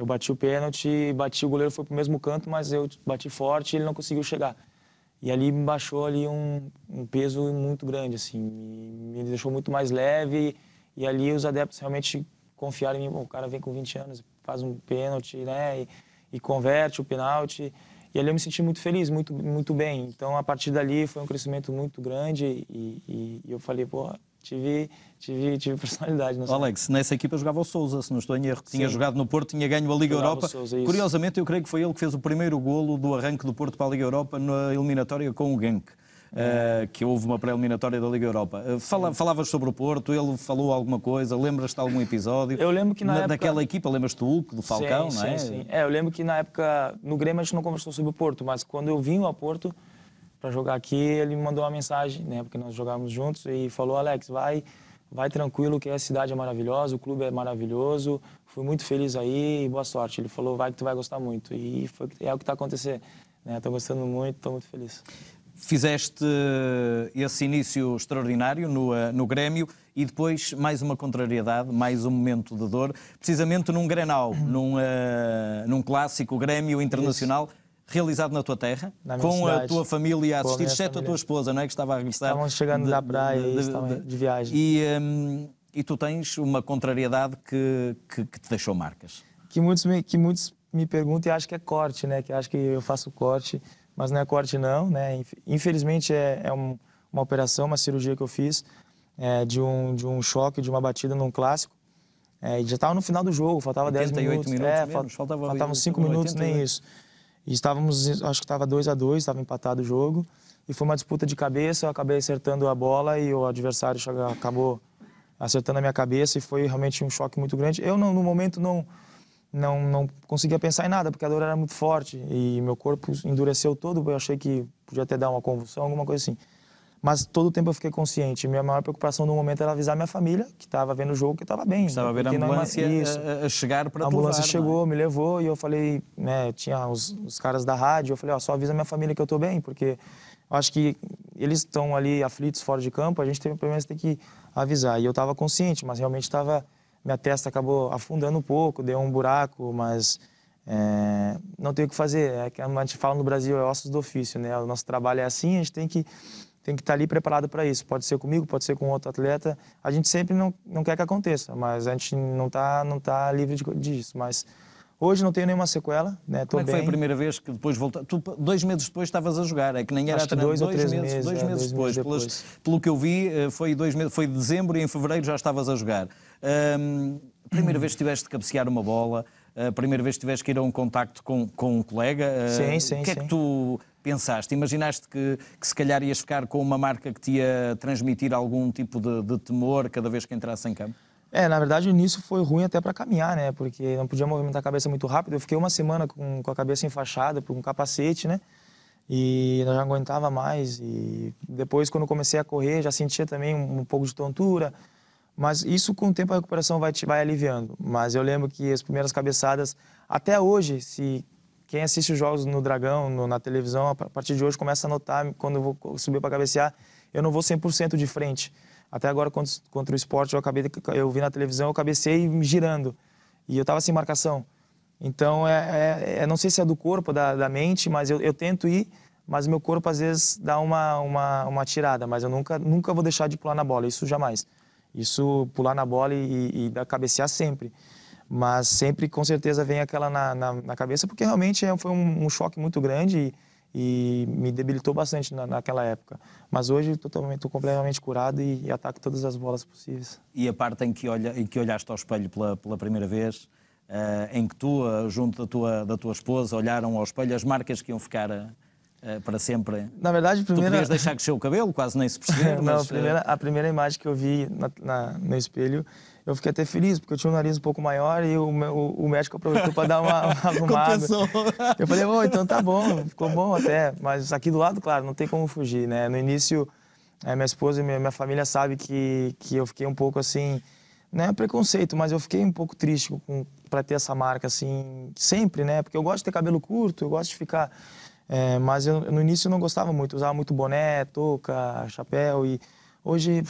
Eu bati o pênalti, bati o goleiro foi pro mesmo canto, mas eu bati forte e ele não conseguiu chegar. E ali me baixou ali um, um peso muito grande, assim, me, me, deixou muito mais leve. E ali os adeptos realmente confiaram em mim. o cara vem com 20 anos, faz um pênalti, né, e, e converte o pênalti. E ali eu me senti muito feliz, muito, muito bem. Então, a partir dali foi um crescimento muito grande e, e, e eu falei, pô, tive, tive, tive personalidade. Não sei. Alex, nessa equipa jogava o Souza, se não estou em erro. Tinha Sim. jogado no Porto, tinha ganho a Liga jogava Europa. Sousa, Curiosamente, eu creio que foi ele que fez o primeiro golo do arranque do Porto para a Liga Europa na eliminatória com o Genk. Uh, que houve uma pré-eliminatória da Liga Europa. Uh, fala, falavas sobre o Porto, ele falou alguma coisa, lembras-te de algum [laughs] episódio? Eu lembro que na, na época... Daquela equipa, lembras-te do Hulk, do Falcão, sim, não é? Sim, sim. É, eu lembro que na época, no Grêmio a gente não conversou sobre o Porto, mas quando eu vim ao Porto, para jogar aqui, ele me mandou uma mensagem, né? Porque nós jogávamos juntos e falou: Alex, vai, vai tranquilo, que a cidade é maravilhosa, o clube é maravilhoso, fui muito feliz aí e boa sorte. Ele falou: vai que tu vai gostar muito. E foi, é o que está acontecendo. Estou né, gostando muito, estou muito feliz. Fizeste esse início extraordinário no, eh, no Grêmio e depois mais uma contrariedade, mais um momento de dor, precisamente num Grenal, num, uh, num clássico Grêmio Internacional. Isso realizado na tua terra, na com cidade, a tua família a assistir, exceto família. a tua esposa, não é? Que estava a regressar. Estavam chegando de, da praia de, de, de viagem. E, um, e, tu tens uma contrariedade que, que, que, te deixou marcas. Que muitos, me, que muitos me perguntam e acham que é corte, né? Que acho que eu faço corte, mas não é corte não, né? Infelizmente é, é um, uma operação, uma cirurgia que eu fiz é, de, um, de um choque, de uma batida num clássico. É, já estava no final do jogo, faltava 10 minutos. minutos é, faltavam 5 minutos, 80, nem isso. E estávamos, acho que estava 2 a 2 estava empatado o jogo. E foi uma disputa de cabeça, eu acabei acertando a bola e o adversário acabou acertando a minha cabeça e foi realmente um choque muito grande. Eu, não, no momento, não, não, não conseguia pensar em nada, porque a dor era muito forte e meu corpo endureceu todo. Eu achei que podia até dar uma convulsão, alguma coisa assim. Mas todo o tempo eu fiquei consciente. Minha maior preocupação no momento era avisar minha família, que estava vendo o jogo, que estava bem. Estava vendo a é ambulância é, é, a, a chegar para A ambulância levar, né? chegou, me levou e eu falei, né, tinha os, os, caras da rádio, eu falei, ó, só avisa minha família que eu estou bem, porque eu acho que eles estão ali aflitos fora de campo, a gente tem, pelo menos tem que avisar. E eu estava consciente, mas realmente estava minha testa acabou afundando um pouco, deu um buraco, mas é, não tem o que fazer. É que a gente fala no Brasil, é ossos do ofício, né? O nosso trabalho é assim, a gente tem que tem que estar ali preparado para isso. Pode ser comigo, pode ser com outro atleta. A gente sempre não, não quer que aconteça, mas a gente não está não tá livre de, disso. Mas hoje não tenho nenhuma sequela, né? Como é foi a primeira vez que depois voltou dois meses depois estavas a jogar, é que nem era que dois, dois, três meses, meses dois é, meses dois depois. depois. Pelos, pelo que eu vi, eh, foi dois meses, foi de dezembro e em fevereiro já estavas a jogar. Hum, primeira [clears throat] vez que tiveste de cabecear uma bola, a primeira vez que tiveste que ir a um contacto com, com um colega. Eh, sim, sim, O que é que tu pensaste? Imaginaste que, que, se calhar ias ficar com uma marca que te ia transmitir algum tipo de, de temor cada vez que entrasse em campo? É, na verdade o início foi ruim até para caminhar, né? Porque não podia movimentar a cabeça muito rápido. Eu fiquei uma semana com, com a cabeça enfaixada, com um capacete, né? E não aguentava mais. E depois, quando comecei a correr, já sentia também um, um pouco de tontura, mas isso, com o tempo, a recuperação vai, te, vai aliviando. Mas eu lembro que as primeiras cabeçadas, até hoje, se quem assiste os jogos no Dragão, no, na televisão, a partir de hoje começa a notar, quando eu vou subir para cabecear, eu não vou 100% de frente. Até agora, contra, contra o esporte, eu, acabei, eu vi na televisão, eu cabecei girando. E eu estava sem marcação. Então, é, é, é, não sei se é do corpo, da, da mente, mas eu, eu, tento ir, mas meu corpo às vezes dá uma, uma, uma tirada, mas eu nunca, nunca vou deixar de pular na bola, isso jamais. Isso, pular na bola e, e, cabecear sempre. Mas sempre, com certeza, vem aquela na, na, na cabeça, porque realmente é, foi um, um choque muito grande e, e, me debilitou bastante na, naquela época. Mas hoje estou completamente curado e, e, ataco todas as bolas possíveis. E a parte em que, olha, em que olhaste ao espelho pela, pela primeira vez, uh, em que tu, eh, junto da tua, da tua esposa, olharam ao espelho as marcas que iam ficar... A eh, eh, para sempre. Na verdade, primeira... Tu podias deixar crescer o cabelo, quase nem se percebeu. [laughs] Não, a, eh, primeira, a primeira imagem que eu vi na, na, no espelho, eu fiquei até feliz, porque eu tinha um nariz um pouco maior e o, o, o médico aproveitou para dar uma, [laughs] uma arrumada. eu falei, oh, então tá bom, ficou bom até. Mas aqui do lado, claro, não tem como fugir, né? No início, eh, minha esposa e minha, minha família sabe que, que eu fiquei um pouco assim... Não é preconceito, mas eu fiquei um pouco triste para ter essa marca, assim, sempre, né? Porque eu gosto de ter cabelo curto, eu gosto de ficar é, mas eu, no início eu não gostava muito, usava muito boné, touca, chapéu e hoje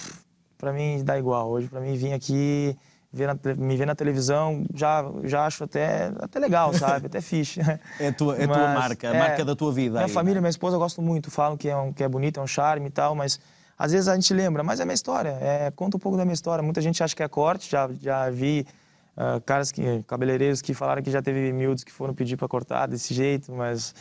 para mim dá igual. Hoje para mim vir aqui ver na, me ver na televisão já já acho até até legal, [laughs] sabe? Até fiche. É tua é mas, tua marca, é a é, marca da tua vida. Minha aí, família, né? minha esposa gosto muito, falam que é um, que é bonito, é um charme e tal, mas às vezes a gente lembra, mas é minha história. É, conta um pouco da minha história. Muita gente acha que é corte, já já vi uh, caras que cabeleireiros que falaram que já teve miúdos que foram pedir para cortar desse jeito, mas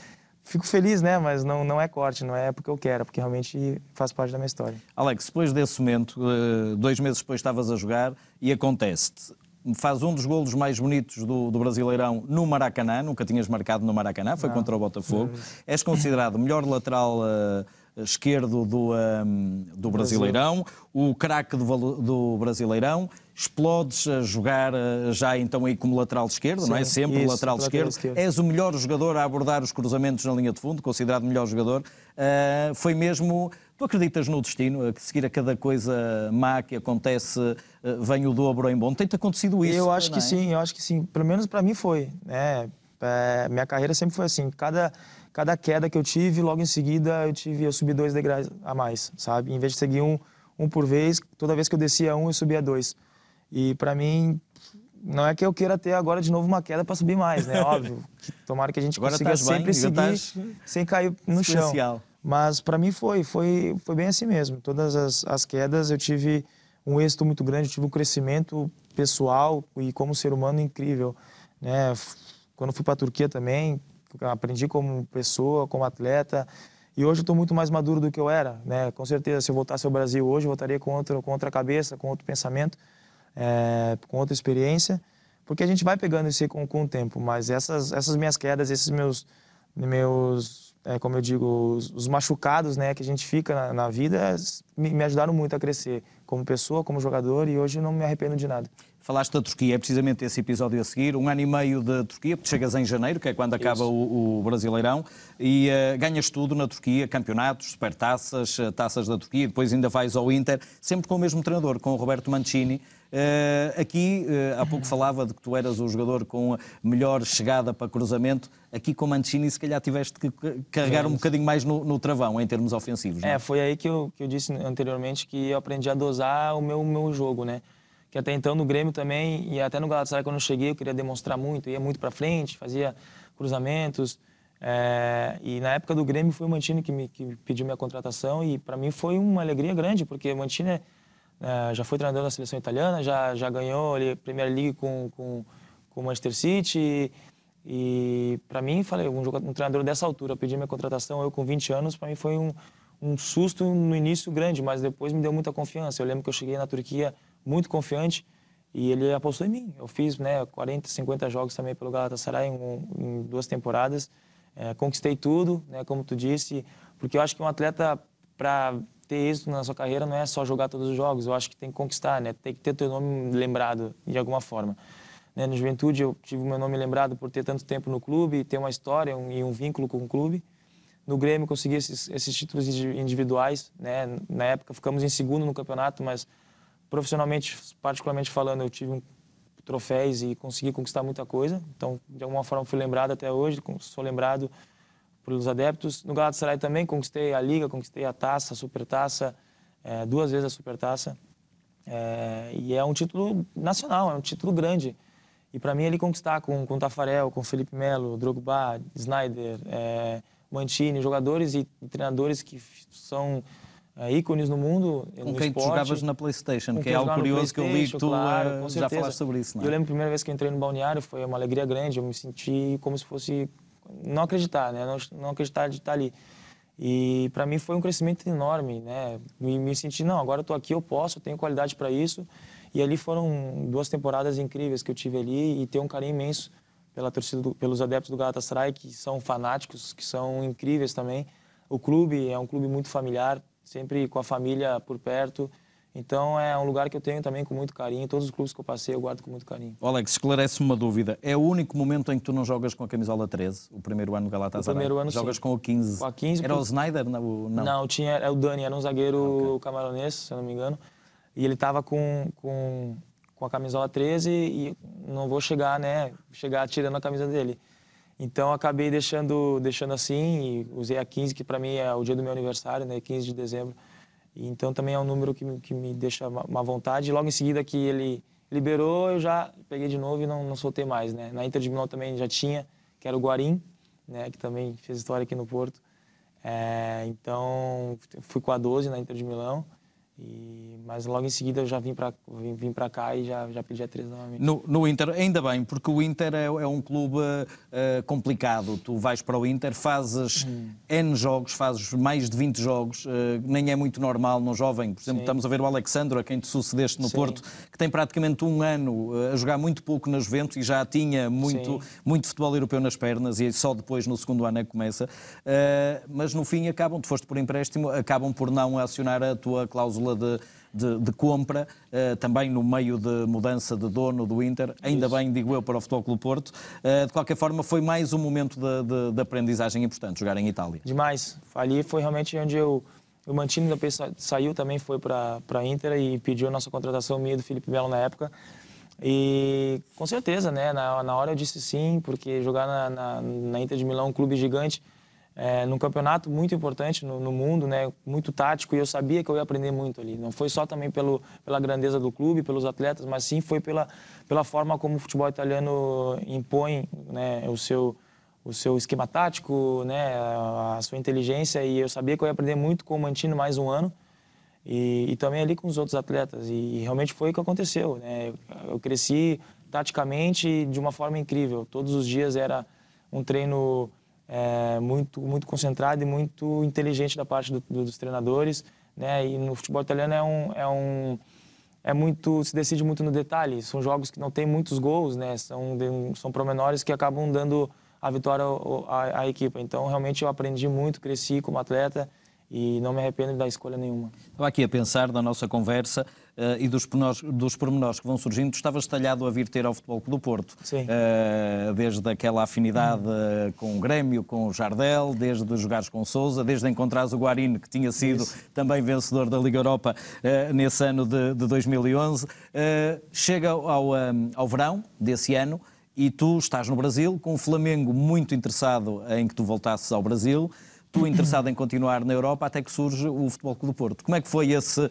fico feliz, né? Mas não, não é corte, não é porque eu quero, é porque realmente faz parte da minha história. Alex, depois desse momento, eh, dois meses depois estavas a jogar e acontece-te. Faz um dos golos mais bonitos do, do, Brasileirão no Maracanã, nunca tinhas marcado no Maracanã, foi não. contra o Botafogo. Não. És considerado melhor lateral uh, esquerdo do, um, eh, do Brasileirão, Brasil. o craque do, do Brasileirão explodes a jogar eh, já então aí como lateral esquerdo, Sim, não é? Sempre isso, lateral, lateral esquerdo. esquerdo. És o melhor jogador a abordar os cruzamentos na linha de fundo, considerado melhor jogador. Uh, foi mesmo. Tu acreditas no destino, que seguir a cada coisa má que acontece eh, vem o dobro em bom? Tem-te acontecido isso? Eu acho que é? sim, eu acho que sim. Pelo menos para mim foi. Né? É, minha carreira sempre foi assim. Cada, cada queda que eu tive, logo em seguida eu tive eu subi dois degraus a mais, sabe? Em vez de seguir um, um por vez, toda vez que eu descia um, eu subia dois. E para mim, não é que eu queira ter agora de novo uma queda para subir mais, né? [laughs] Óbvio. Tomara que a gente agora consiga tá, sempre bem, tá seguir tás... sem cair no Especial. chão. Mas para mim foi, foi, foi bem assim mesmo. Todas as, as quedas eu tive um êxito muito grande, tive um crescimento pessoal e como ser humano incrível, né? Quando fui para a Turquia também, aprendi como pessoa, como atleta. E hoje eu estou muito mais maduro do que eu era, né? Com certeza, se eu voltasse ao Brasil hoje, eu voltaria com outra, com outra cabeça, com outro pensamento é, com outra experiência, porque a gente vai pegando isso com, com o tempo, mas essas, essas minhas quedas, esses meus, meus é, como eu digo, os, os, machucados né, que a gente fica na, na vida, é, me, me ajudaram muito a crescer como pessoa, como jogador, e hoje não me arrependo de nada. Falaste da Turquia, é precisamente esse episódio a seguir, um ano e meio da Turquia, porque chegas em janeiro, que é quando acaba o, o, Brasileirão, e uh, ganhas tudo na Turquia, campeonatos, supertaças, eh, taças da Turquia, depois ainda vais ao Inter, sempre com o mesmo treinador, com o Roberto Mancini. Uh, aqui, uh, há pouco uhum. falava de que tu eras o jogador com a melhor chegada para cruzamento. Aqui com Mancini, se calhar tiveste que carregar um bocadinho mais no, no travão, em termos ofensivos. É, é, foi aí que eu, que eu disse anteriormente que eu aprendi a dosar o meu, meu jogo, né? Que até então no Grêmio também, e até no Galatasaray quando eu cheguei, eu queria demonstrar muito, ia muito para frente, fazia cruzamentos. É, e na época do Grêmio foi o Mantini que me que pediu minha contratação e para mim foi uma alegria grande, porque o Mantini é é, já foi treinador da seleção italiana, já, já ganhou a Premier League com, com, com o Manchester City. E, e para mim, falei, um, um, treinador dessa altura pedir minha contratação, eu com 20 anos, para mim foi um, um susto no início grande, mas depois me deu muita confiança. Eu lembro que eu cheguei na Turquia muito confiante e ele apostou em mim. Eu fiz né, 40, 50 jogos também pelo Galatasaray em, em duas temporadas. É, conquistei tudo, né, como tu disse, porque eu acho que um atleta para ter êxito na sua carreira não é só jogar todos os jogos, eu acho que tem que conquistar, né? Tem que ter teu nome lembrado de alguma forma. Né? Na juventude eu tive meu nome lembrado por ter tanto tempo no clube, ter uma história um, e um vínculo com o clube. No Grêmio consegui esses, esses títulos individuais, né? Na época ficamos em segundo no campeonato, mas profissionalmente, particularmente falando, eu tive um troféus e consegui conquistar muita coisa. Então, de alguma forma, fui lembrado até hoje, sou lembrado pelos adeptos. No Galatasaray também conquistei a Liga, conquistei a Taça, a Supertaça, é, duas vezes a Supertaça. É, e é um título nacional, é um título grande. E para mim ele conquistar com, com Tafarel, com Felipe Melo, Drogba, Snyder, é, Mantini, jogadores e treinadores que são é, ícones no mundo. Com quem esporte, jogavas na PlayStation, que é algo curioso que eu li tu eh, claro, já falaste sobre isso. Não é? Eu lembro a primeira vez que entrei no balneário, foi uma alegria grande, eu me senti como se fosse não acreditar, né? Não, não acreditar de estar ali. E para mim foi um crescimento enorme, né? Me, me senti, não, agora estou aqui, eu posso, eu tenho qualidade para isso. E ali foram duas temporadas incríveis que eu tive ali e tenho um carinho imenso pela torcida, do, pelos adeptos do Galatasaray, que são fanáticos, que são incríveis também. O clube é um clube muito familiar, sempre com a família por perto. Então é um lugar que eu tenho também com muito carinho. Todos os clubes que eu passei eu guardo com muito carinho. Alex, esclarece-me uma dúvida. É o único momento em que tu não jogas com a camisola 13, o primeiro ano do Galatasaray? O primeiro ano, Jogas sim. com o 15. Com a 15 era o Snyder? Não, não. não tinha, era é o Dani, era um zagueiro ah, okay. camaronês, se eu não me engano. E ele estava com, com, com a camisola 13 e não vou chegar, né, chegar tirando a camisa dele. Então acabei deixando, deixando assim e usei a 15, que para mim é o dia do meu aniversário, né, 15 de dezembro. Então também é um número que, me, que me deixa uma vontade. E logo em seguida que ele liberou, eu já peguei de novo e não, não soltei mais, né? Na Inter de Milão também já tinha, que era o Guarim, né? Que também fez história aqui no Porto. É, então fui com a 12 na Inter de Milão. E, mas logo em seguida eu já vim para vim, vim cá e já, já pedi a 13 novamente. No, no, Inter, ainda bem, porque o Inter é, é um clube uh, complicado. Tu vais para o Inter, fazes hum. N jogos, fazes mais de 20 jogos, uh, nem é muito normal num jovem. Por exemplo, Sim. estamos a ver o Alexandre, a quem te sucedeste no Sim. Porto, que tem praticamente um ano eh, a jogar muito pouco na Juventus e já tinha muito, muito futebol europeu nas pernas e só depois no segundo ano é que começa. Uh, mas no fim acabam, tu foste por empréstimo, acabam por não acionar a tua cláusula de, de, de compra, uh, também no meio de mudança de dono do Inter, ainda Isso. bem, digo eu, para o Futebol Clube Porto. Uh, de qualquer forma, foi mais um momento de, de, de, aprendizagem importante, jogar em Itália. Demais. Ali foi realmente onde eu... O Mantini depois saiu também, foi para a Inter e pediu a nossa contratação, minha e do Felipe Melo na época. E com certeza, né? Na, na hora eu disse sim, porque jogar na, na, na Inter de Milão, um clube gigante, é, num campeonato muito importante no, no, mundo, né, muito tático, e eu sabia que eu ia aprender muito ali. Não foi só também pelo, pela grandeza do clube, pelos atletas, mas sim foi pela, pela forma como o futebol italiano impõe né, o, seu, o seu esquema tático, né, a sua inteligência, e eu sabia que eu ia aprender muito com o Mantino mais um ano. E, e também ali com os outros atletas e, realmente foi o que aconteceu né? eu, eu cresci taticamente de uma forma incrível todos os dias era um treino é, muito, muito concentrado e muito inteligente da parte do, do, dos treinadores. Né? E no futebol italiano é um, é um é muito se decide muito no detalhe. São jogos que não tem muitos gols, né? São são promenores que acabam dando a vitória à equipe. Então realmente eu aprendi muito, cresci como atleta e não me arrependo da escolha nenhuma. Estava aqui a pensar na nossa conversa uh, e dos, pormenores, dos pormenores que vão surgindo. estavas talhado a vir ter ao Futebol Clube do Porto, uh, desde aquela afinidade uh, com o Grêmio, com o Jardel, desde jogares com o Sousa, desde encontrares o Guarino, que tinha sido Isso. também vencedor da Liga Europa eh, nesse ano de, de 2011. chega ao, um, ao verão desse ano e tu estás no Brasil, com o Flamengo muito interessado em que tu voltasses ao Brasil tu interessado em continuar na Europa, até que surge o Futebol Clube do Porto. Como é que foi esse, eh,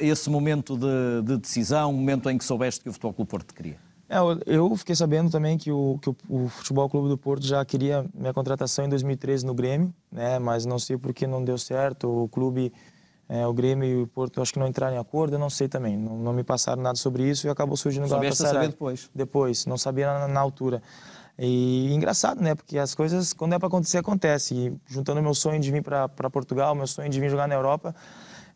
eh, esse momento de, de decisão, o momento em que soubeste que o Futebol Clube do Porto te queria? É, eu fiquei sabendo também que, o, que o, Futebol Clube do Porto já queria minha contratação em 2013 no Grêmio, né? mas não sei por que não deu certo. O clube, é, o Grêmio e o Porto, acho que não entraram em acordo, eu não sei também. Não, não me passaram nada sobre isso e acabou surgindo o Galatasaray. depois? Depois, não sabia na, na altura. E engraçado, né? Porque as coisas, quando é para acontecer, acontece. E juntando meu sonho de vir para Portugal, meu sonho de vir jogar na Europa,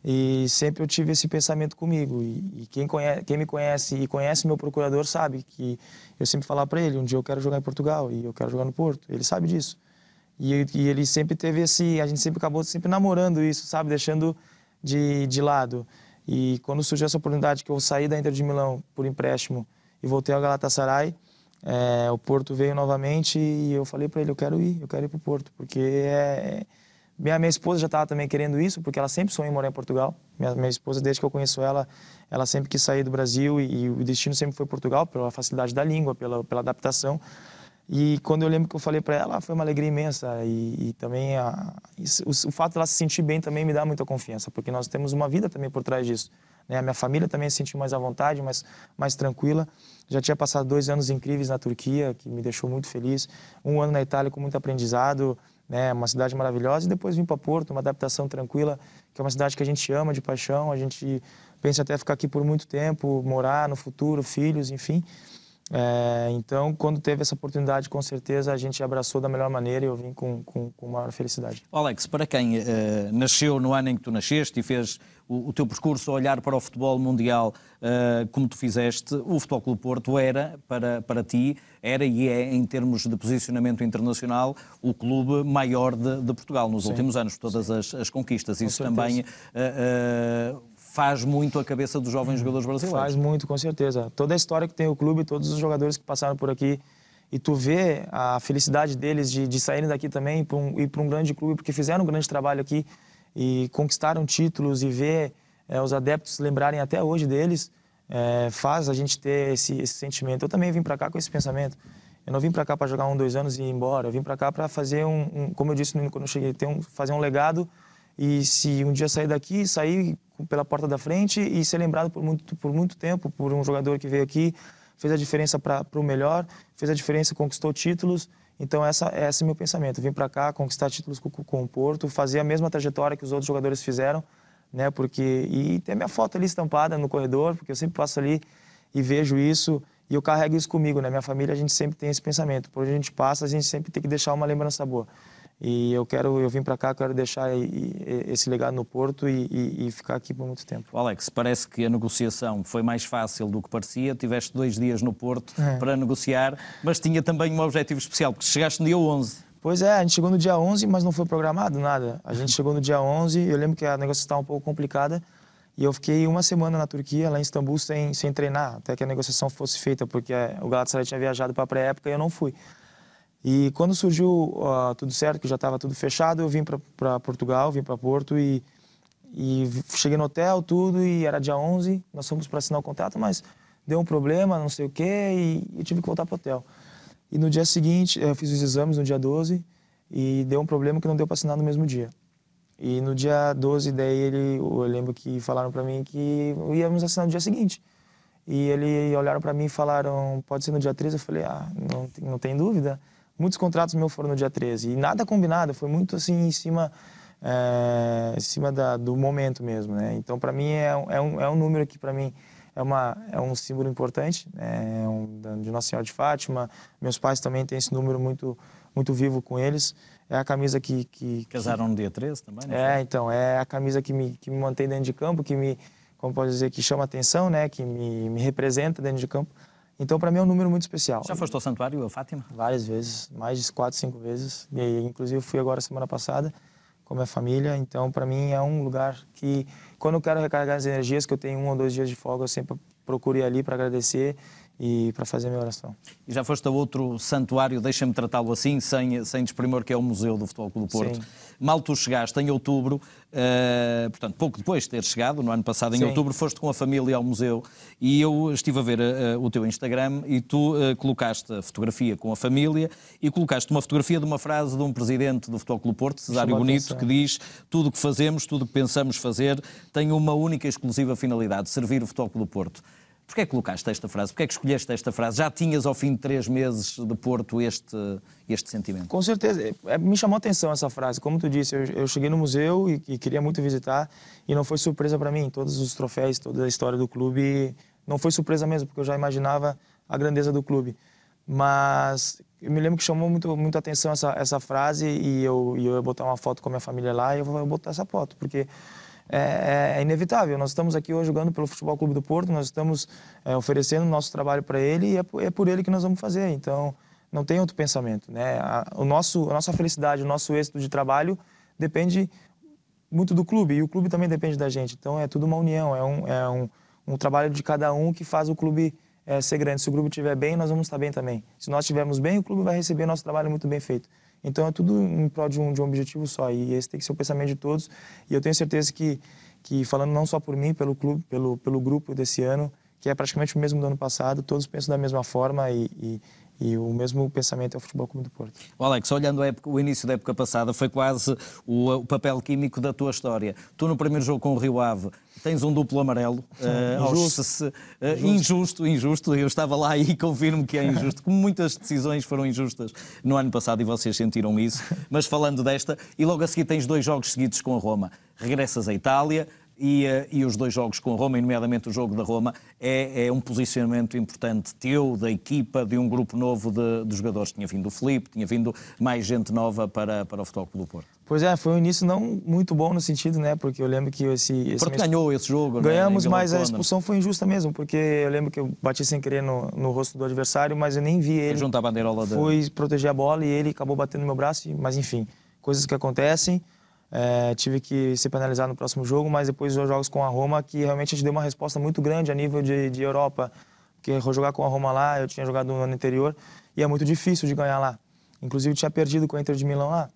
e sempre eu tive esse pensamento comigo. E, e quem, conhece, quem me conhece e conhece meu procurador sabe que eu sempre falar para ele: um dia eu quero jogar em Portugal e eu quero jogar no Porto. Ele sabe disso. E, e ele sempre teve esse. A gente sempre acabou sempre namorando isso, sabe? Deixando de, de lado. E quando surgiu essa oportunidade que eu saí da Inter de Milão por empréstimo e voltei ao Galatasaray é, o Porto veio novamente e eu falei para ele, eu quero ir, eu quero ir para o Porto, porque é, é... minha, minha esposa já estava também querendo isso, porque ela sempre sonhou em morar em Portugal. Minha, minha esposa, desde que eu conheço ela, ela sempre quis sair do Brasil e, e o destino sempre foi Portugal, pela facilidade da língua, pela, pela adaptação. E quando eu lembro que eu falei para ela, ah, foi uma alegria imensa. E, e também a, isso, o, o fato de ela se sentir bem também me dá muita confiança, porque nós temos uma vida também por trás disso. Né? A minha família também se sentiu mais à vontade, mais, mais tranquila. Já tinha passado dois anos incríveis na Turquia, que me deixou muito feliz. Um ano na Itália com muito aprendizado, né? uma cidade maravilhosa. E depois vim para Porto, uma adaptação tranquila, que é uma cidade que a gente ama de paixão. A gente pensa até ficar aqui por muito tempo, morar no futuro, filhos, enfim. É, então, quando teve essa oportunidade, com certeza a gente abraçou da melhor maneira e eu vim com, com, com maior felicidade. Alex, para quem uh, nasceu no ano em que tu nasceste e fez o, o teu percurso a olhar para o futebol mundial uh, como tu fizeste, o Futebol Clube Porto era, para, para ti, era e é, em termos de posicionamento internacional, o clube maior de, de Portugal nos sim, últimos anos, todas as, as, conquistas. Com Isso certeza. também. Uh, eh, faz muito a cabeça dos jovens uhum. jogadores brasileiros. Faz muito, com certeza. Toda a história que tem o clube, todos os jogadores que passaram por aqui, e tu vê a felicidade deles de, de saírem daqui também e um, ir para um grande clube, porque fizeram um grande trabalho aqui e conquistaram títulos e ver é, os adeptos lembrarem até hoje deles, é, faz a gente ter esse, esse sentimento. Eu também vim para cá com esse pensamento. Eu não vim para cá para jogar um, dois anos e ir embora. Eu vim para cá para fazer um, um, como eu disse quando eu cheguei, ter um, fazer um legado e se um dia sair daqui, sair pela porta da frente e ser lembrado por muito, por muito tempo por um jogador que veio aqui, fez a diferença para o melhor, fez a diferença, conquistou títulos. Então, essa, esse é meu pensamento. Vim para cá conquistar títulos com, com o Porto, fazer a mesma trajetória que os outros jogadores fizeram, né? Porque e ter minha foto ali estampada no corredor, porque eu sempre passo ali e vejo isso e eu carrego isso comigo, né? Minha família, a gente sempre tem esse pensamento. Por onde a gente passa, a gente sempre tem que deixar uma lembrança boa. E eu quero, eu vim para cá, quero deixar esse legado no Porto e, e, e, ficar aqui por muito tempo. Alex, parece que a negociação foi mais fácil do que parecia. Tiveste dois dias no Porto é. para negociar, mas tinha também um objetivo especial, porque chegaste no dia 11. Pois é, a gente chegou no dia 11, mas não foi programado nada. A gente chegou no dia 11, eu lembro que a negociação estava um pouco complicada e eu fiquei uma semana na Turquia, lá em Istambul, sem, sem treinar, até que a negociação fosse feita, porque é, o Galatasaray tinha viajado para a pré-época e eu não fui. E quando surgiu uh, tudo certo, que já estava tudo fechado, eu vim para Portugal, vim para Porto e, e cheguei no hotel, tudo, e era dia 11, nós fomos para assinar o contrato, mas deu um problema, não sei o quê, e eu tive que voltar para o hotel. E no dia seguinte, eu fiz os exames no dia 12, e deu um problema que não deu para assinar no mesmo dia. E no dia 12, daí ele, eu lembro que falaram para mim que íamos assinar no dia seguinte. E ele olharam para mim e falaram, pode ser no dia 13? Eu falei, ah, não, não tem dúvida. Muitos contratos meus foram no dia 13 e nada combinado, foi muito assim em cima, é, em cima da, do momento mesmo, né? Então, para mim, é, é, um, é um número que, para mim, é, uma, é um símbolo importante, né? é um, de Nossa Senhora de Fátima. Meus pais também têm esse número muito, muito vivo com eles. É a camisa que... que Casaram que, no dia 13 também, né? É, foi? então, é a camisa que me, que me mantém dentro de campo, que me, como pode dizer, que chama atenção, né? Que me, me representa dentro de campo. Então, para mim, é um número muito especial. Já foste ao santuário, a Fátima? Várias vezes, mais de quatro, cinco vezes. E, inclusive, fui agora semana passada com a minha família. Então, para mim, é um lugar que, quando eu quero recarregar as energias, que eu tenho um ou dois dias de folga, eu sempre procuro ir ali para agradecer e para fazer a minha oração. E já foste a outro santuário, deixa-me tratá-lo assim, sem, sem desprimor, que é o Museu do Futebol Clube do Porto. Sim. Mal tu chegaste em outubro, uh, portanto, pouco depois de ter chegado, no ano passado, em Sim. outubro, foste com a família ao museu e eu estive a ver uh, o teu Instagram e tu uh, colocaste a fotografia com a família e colocaste uma fotografia de uma frase de um presidente do Futebol Clube do Porto, Cesário Bonito, que diz tudo o que fazemos, tudo o que pensamos fazer tem uma única e exclusiva finalidade, servir o Futebol Clube do Porto. Porquê é que colocaste esta frase? Porquê é que escolheste esta frase? Já tinhas ao fim de três meses de Porto este, este sentimento? Com certeza. É, me chamou a atenção essa frase. Como tu disse, eu, eu cheguei no museu e, e, queria muito visitar e não foi surpresa para mim. Todos os troféus, toda a história do clube, não foi surpresa mesmo, porque eu já imaginava a grandeza do clube. Mas eu me lembro que chamou muito, muito atenção essa, essa frase e eu, e eu ia botar uma foto com a minha família lá e eu vou botar essa foto, porque é, é, é, inevitável. Nós estamos aqui hoje jogando pelo Futebol Clube do Porto, nós estamos é, oferecendo nosso trabalho para ele e é, é, por ele que nós vamos fazer. Então, não tem outro pensamento. Né? A, o nosso, a nossa felicidade, o nosso êxito de trabalho depende muito do clube e o clube também depende da gente. Então, é tudo uma união, é um, é um, um trabalho de cada um que faz o clube é, ser grande. Se o clube estiver bem, nós vamos estar bem também. Se nós estivermos bem, o clube vai receber nosso trabalho muito bem feito. Então é tudo em prol de um, de um objetivo só e esse tem que ser o pensamento de todos. E eu tenho certeza que, que falando não só por mim, pelo clube, pelo, pelo grupo desse ano, que é praticamente o mesmo do ano passado, todos pensam da mesma forma e, e e o mesmo pensamento é o Futebol Clube do Porto. O Alex, olhando época, o início da época passada, foi quase o, o, papel químico da tua história. Tu, no primeiro jogo com o Rio Ave, tens um duplo amarelo. Uh, injusto. Se, uh, injusto. injusto, injusto. Eu estava lá e confirmo que é [laughs] injusto. Como muitas decisões foram injustas no ano passado e vocês sentiram isso. Mas falando desta, e logo a seguir tens dois jogos seguidos com a Roma. Regressas à Itália, e, eh, e os dois jogos com Roma, e nomeadamente o jogo da Roma, é, é, um posicionamento importante teu, da equipa, de um grupo novo de, de jogadores. Tinha vindo o Felipe, tinha vindo mais gente nova para, para o Futebol Clube do Porto. Pois é, foi um início não muito bom no sentido, né? Porque eu lembro que esse. esse Porto mês... ganhou esse jogo, né? Ganhamos, né? mas a expulsão foi injusta mesmo, porque eu lembro que eu bati sem querer no, no rosto do adversário, mas eu nem vi ele. juntar a bandeirola dele. Fui proteger a bola e ele acabou batendo no meu braço, mas enfim, coisas que acontecem. É, tive que ser penalizado no próximo jogo, mas depois dos jogos com a Roma, que realmente a gente deu uma resposta muito grande a nível de, de Europa. Porque jogar com a Roma lá, eu tinha jogado no ano anterior, e é muito difícil de ganhar lá. Inclusive, tinha perdido com o Inter de Milão lá.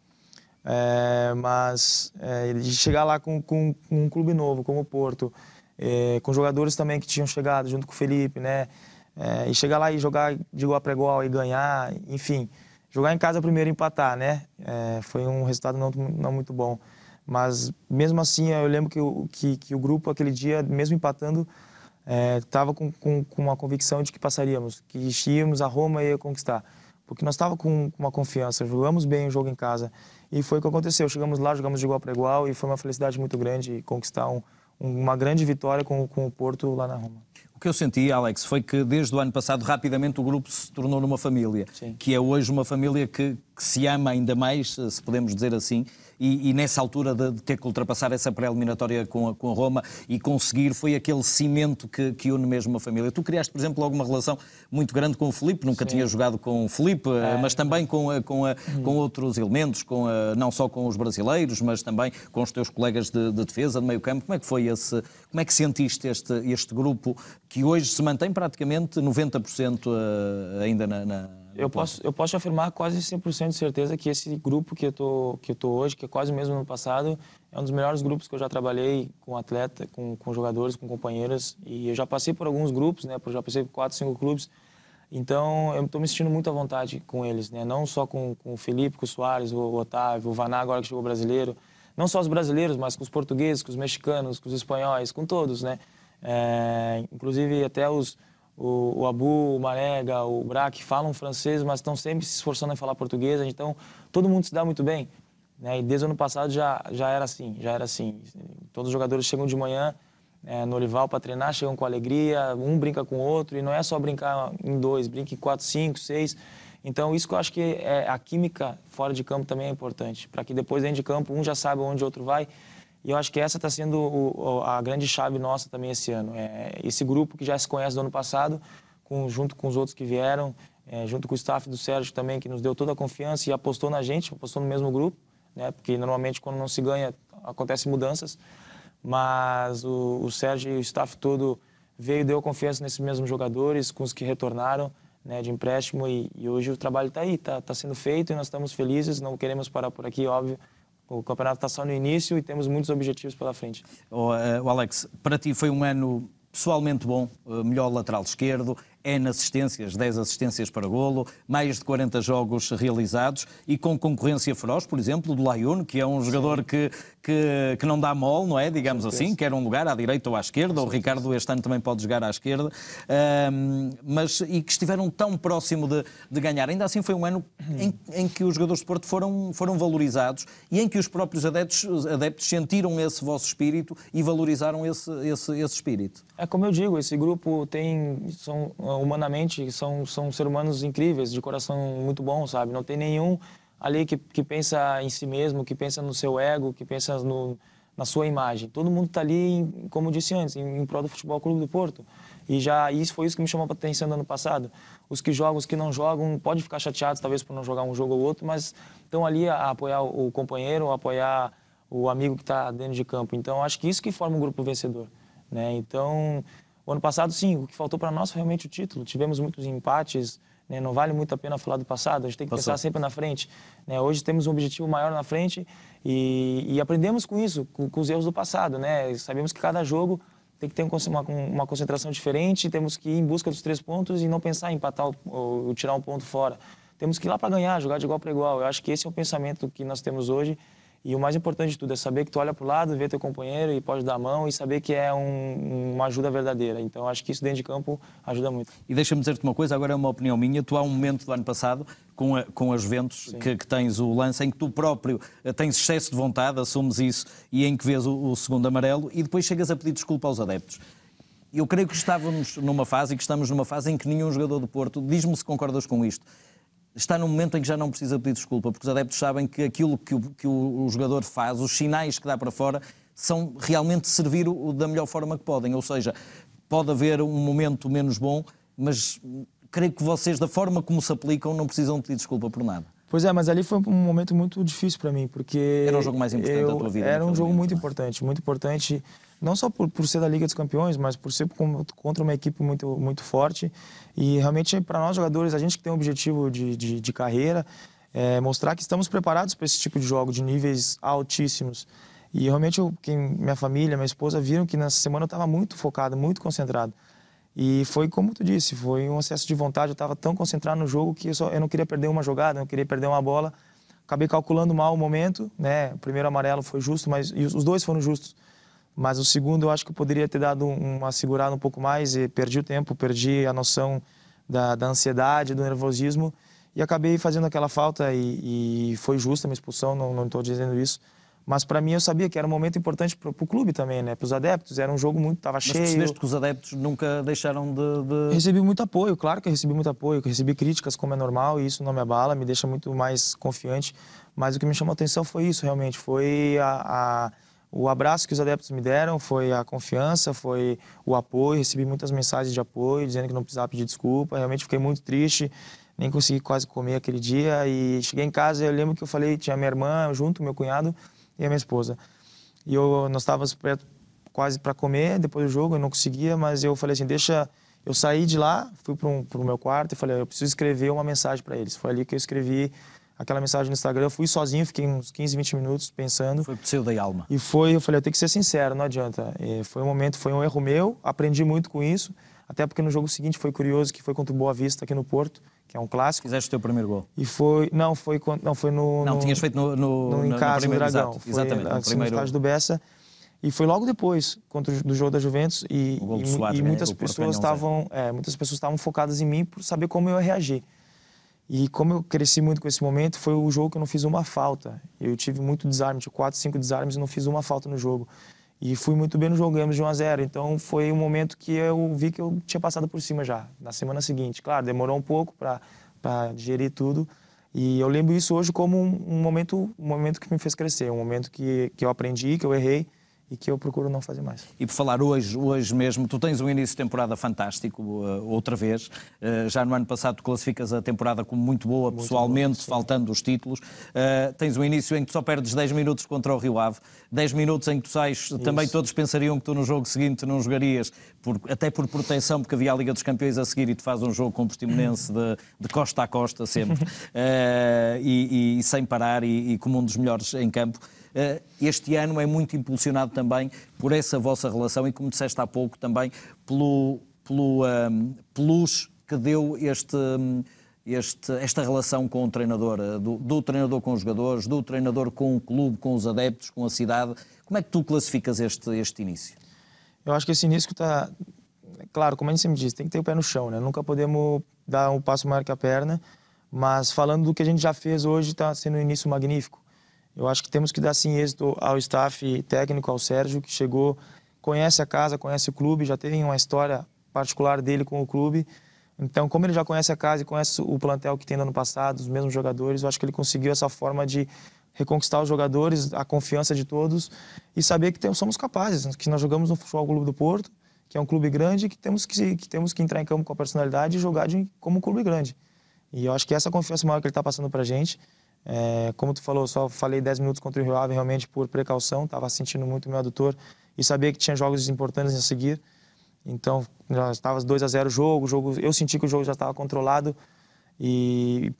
É, mas é, de chegar lá com, com, com, um clube novo, como o Porto, é, com jogadores também que tinham chegado junto com o Felipe, né? É, e chegar lá e jogar de igual para igual e ganhar, enfim. Jogar em casa primeiro empatar, né? É, foi um resultado não, não muito bom. Mas mesmo assim, eu lembro que, o, que, que o grupo aquele dia, mesmo empatando, estava é, com, com, com, uma convicção de que passaríamos, que íamos a Roma e ia conquistar. Porque nós estávamos com, com uma confiança, jogamos bem o jogo em casa. E foi o que aconteceu. Chegamos lá, jogamos de igual para igual e foi uma felicidade muito grande conquistar um, uma grande vitória com, com o Porto lá na Roma que eu senti, Alex, foi que desde o ano passado rapidamente o grupo se tornou numa família, Sim. que é hoje uma família que, que se ama ainda mais, se podemos dizer assim, e, e nessa altura de, de, ter que ultrapassar essa pré-eliminatória com a, com a Roma e conseguir, foi aquele cimento que, que une mesmo a família. Tu criaste, por exemplo, logo uma relação muito grande com o Felipe nunca Sim. tinha jogado com o Felipe é. mas é também com, a, com, a, hum. com outros elementos, com a, não só com os brasileiros, mas também com os teus colegas de, de defesa, de meio campo. Como é que foi esse, como é que sentiste este, este grupo que hoje se mantém praticamente 90% eh, ainda na, na eu posso, eu posso afirmar quase 100% de certeza que esse grupo que eu tô que eu tô hoje, que é quase o mesmo ano passado, é um dos melhores grupos que eu já trabalhei com atleta, com, com jogadores, com companheiras e eu já passei por alguns grupos, né? Já passei por quatro, cinco clubes. Então, eu estou me sentindo muito à vontade com eles, né? Não só com, com o Felipe, com o Soares, o Otávio, o Vaná agora que chegou brasileiro. Não só os brasileiros, mas com os portugueses, com os mexicanos, com os espanhóis, com todos, né? É, inclusive até os o, o, Abu, o Marega, o Braque falam francês, mas estão sempre se esforçando em falar português. Então, todo mundo se dá muito bem. Né? E desde o ano passado já, já era assim, já era assim. Todos os jogadores chegam de manhã é, no Olival para treinar, chegam com alegria, um brinca com o outro. E não é só brincar em dois, brinca em quatro, cinco, seis. Então, isso que eu acho que é, a química fora de campo também é importante, para que depois dentro de campo um já saiba onde o outro vai e eu acho que essa está sendo o, a grande chave nossa também esse ano. É esse grupo que já se conhece do ano passado, com, junto com os outros que vieram, é, junto com o staff do Sérgio também, que nos deu toda a confiança e apostou na gente, apostou no mesmo grupo, né? porque normalmente quando não se ganha, acontecem mudanças. Mas o, o Sérgio e o staff todo veio e deu confiança nesses mesmos jogadores, com os que retornaram né, de empréstimo. E, e hoje o trabalho está aí, está tá sendo feito e nós estamos felizes, não queremos parar por aqui, óbvio o campeonato está só no início e temos muitos objetivos pela frente. Oh, uh, Alex, para ti foi um ano pessoalmente bom, eh, melhor lateral esquerdo, é nas assistências, 10 assistências para golo, mais de 40 jogos realizados e com concorrência feroz, por exemplo, do Lyon que é um jogador que, que, que, não dá mole, não é? Digamos assim, quer um lugar à direita ou à esquerda, o Ricardo este ano também pode jogar à esquerda, um, mas e que estiveram tão próximo de, de ganhar. Ainda assim foi um ano em, em, que os jogadores de Porto foram, foram valorizados e em que os próprios adeptos, adeptos sentiram esse vosso espírito e valorizaram esse, esse, esse espírito. É como eu digo, esse grupo tem. São, humanamente, são, são seres humanos incríveis, de coração muito bom, sabe? Não tem nenhum ali que, que pensa em si mesmo, que pensa no seu ego, que pensa no, na sua imagem. Todo mundo está ali, em, como disse antes, em, em prol do Futebol Clube do Porto. E já isso foi isso que me chamou a atenção no ano passado. Os que jogam, os que não jogam, pode ficar chateados talvez por não jogar um jogo ou outro, mas estão ali a, a apoiar o, o companheiro, a apoiar o amigo que está dentro de campo. Então acho que isso que forma um grupo vencedor, né? Então o ano passado, sim, o que faltou para nós foi realmente o título. Tivemos muitos empates, né? não vale muito a pena falar do passado, a gente tem que Passou. pensar sempre na frente. Né? Hoje temos um objetivo maior na frente e, e aprendemos com isso, com, com, os erros do passado. Né? Sabemos que cada jogo tem que ter uma, uma, concentração diferente, temos que ir em busca dos três pontos e não pensar em empatar ou, ou tirar um ponto fora. Temos que ir lá para ganhar, jogar de igual para igual. Eu acho que esse é o pensamento que nós temos hoje e o mais importante de tudo é saber que tu olha para o lado, vê teu companheiro e pode dar a mão e saber que é um, uma ajuda verdadeira. Então acho que isso dentro de campo ajuda muito. E deixa-me dizer-te uma coisa, agora é uma opinião minha. Tu há um momento do ano passado, com, a, com as Ventos, que, que, tens o lance em que tu próprio eh, tens excesso de vontade, assumes isso, e em que vês o, o segundo amarelo e depois chegas a pedir desculpa aos adeptos. Eu creio que estávamos numa fase e que estamos numa fase em que nenhum jogador do Porto, diz-me se concordas com isto, está num momento em que já não precisa pedir desculpa, porque os adeptos sabem que aquilo que o, que o jogador faz, os sinais que dá para fora, são realmente servir o, da melhor forma que podem. Ou seja, pode haver um momento menos bom, mas creio que vocês, da forma como se aplicam, não precisam pedir desculpa por nada. Pois é, mas ali foi um momento muito difícil para mim, porque... Era um jogo mais importante eu, da tua vida. Era um então, jogo momento, né, muito então. importante, muito importante, não só por, por ser da Liga dos Campeões, mas por ser contra uma equipe muito, muito forte. E realmente, para nós jogadores, a gente que tem um objetivo de, de, de carreira, é, mostrar que estamos preparados para esse tipo de jogo, de níveis altíssimos. E realmente, eu, quem, minha família, minha esposa, viram que nessa semana eu estava muito focado, muito concentrado. E foi como tu disse, foi um excesso de vontade. Eu estava tão concentrado no jogo que eu, só, eu não queria perder uma jogada, eu não queria perder uma bola. Acabei calculando mal o momento, né? O primeiro amarelo foi justo, mas os dois foram justos. Mas o segundo eu acho que eu poderia ter dado uma segurada um pouco mais e perdi o tempo, perdi a noção da, da ansiedade, do nervosismo e acabei fazendo aquela falta e, e foi justa a minha expulsão, não estou dizendo isso, mas para mim eu sabia que era um momento importante para o clube também, né? Para os adeptos. Era um jogo muito, estava cheio. Mas que os adeptos nunca deixaram de, de... Recebi muito apoio, claro que eu recebi muito apoio. recebi críticas, como é normal, e isso não me abala, me deixa muito mais confiante. Mas o que me chamou a atenção foi isso, realmente. Foi a, a, o abraço que os adeptos me deram, foi a confiança, foi o apoio. Recebi muitas mensagens de apoio, dizendo que não precisava pedir desculpa. Realmente fiquei muito triste nem consegui quase comer aquele dia e cheguei em casa eu lembro que eu falei tinha minha irmã junto meu cunhado e a minha esposa. E eu, nós estávamos quase para comer depois do jogo, eu não conseguia, mas eu falei assim, deixa... Eu saí de lá, fui para o meu quarto e falei, eu preciso escrever uma mensagem para eles. Foi ali que eu escrevi aquela mensagem no Instagram. Eu fui sozinho, fiquei uns 15, 20 minutos pensando. Foi pro seu da alma. E foi, eu falei, eu tenho que ser sincero, não adianta. E é, foi um momento, foi um erro meu, aprendi muito com isso. Até porque no jogo seguinte foi curioso que foi contra o Boa Vista aqui no Porto que é um clássico. Fizeste o teu primeiro gol? E foi, não, foi, não, foi no... Não, no, tinhas feito no, no, no encaixe assim, no primeiro, do Dragão. Exato, exatamente. Foi no primeiro... do Bessa. E foi logo depois, contra o do jogo da Juventus, e, e, e muitas, né? pessoas estavam, é, muitas pessoas estavam focadas em mim por saber como eu ia reagir. E como eu cresci muito com esse momento, foi o jogo que eu não fiz uma falta. Eu tive muito desarme, tive quatro, cinco desarmes e não fiz uma falta no jogo. E fui muito bem no jogo, ganhamos de 1 a 0. Então foi um momento que eu vi que eu tinha passado por cima já, na semana seguinte. Claro, demorou um pouco para digerir tudo. E eu lembro isso hoje como um, um, momento um momento que me fez crescer, um momento que, que eu aprendi, que eu errei, e que eu procuro não fazer mais. E por falar hoje, hoje mesmo, tu tens um início de temporada fantástico, uh, outra vez. Uh, já no ano passado tu classificas a temporada como muito boa muito pessoalmente, boa, faltando os títulos. Uh, tens um início em que tu só perdes 10 minutos contra o Rio Ave, 10 minutos em que tu sais, Isso. também todos pensariam que tu no jogo seguinte não jogarias, por, até por proteção, porque havia a Liga dos Campeões a seguir e tu fazes um jogo com o Portimonense de, de costa a costa sempre, [laughs] e, e, e, sem parar e, e como um dos melhores em campo. Eh, este ano é muito impulsionado também por essa vossa relação e, como disseste há pouco, também pelo, pelo um, ehm, plus que deu este. Este, esta relação com o treinador, eh, do, do, treinador com os jogadores, do treinador com o clube, com os adeptos, com a cidade. Como é que tu classificas este, este início? Eu acho que esse início está. Claro, como a gente sempre diz, tem que ter o pé no chão, né? Nunca podemos dar um passo maior que a perna, mas falando do que a gente já fez hoje, está sendo um início magnífico. Eu acho que temos que dar sim êxito ao staff técnico, ao Sérgio, que chegou, conhece a casa, conhece o clube, já teve uma história particular dele com o clube. Então, como ele já conhece a casa e conhece o plantel que tem no ano passado, os mesmos jogadores, eu acho que ele conseguiu essa forma de reconquistar os jogadores, a confiança de todos e saber que temos, somos capazes, que nós jogamos no Futebol Clube do Porto, que é um clube grande, que temos que, que temos que entrar em campo com a personalidade e jogar de, como um clube grande. E eu acho que essa confiança maior que ele está passando para a gente é, como tu falou, só falei 10 minutos contra o Rio Ave realmente por precaução, estava sentindo muito meu adutor e sabia que tinha jogos importantes a seguir. Então, já estava 2 a 0 o jogo, jogo, eu senti que o jogo já estava controlado e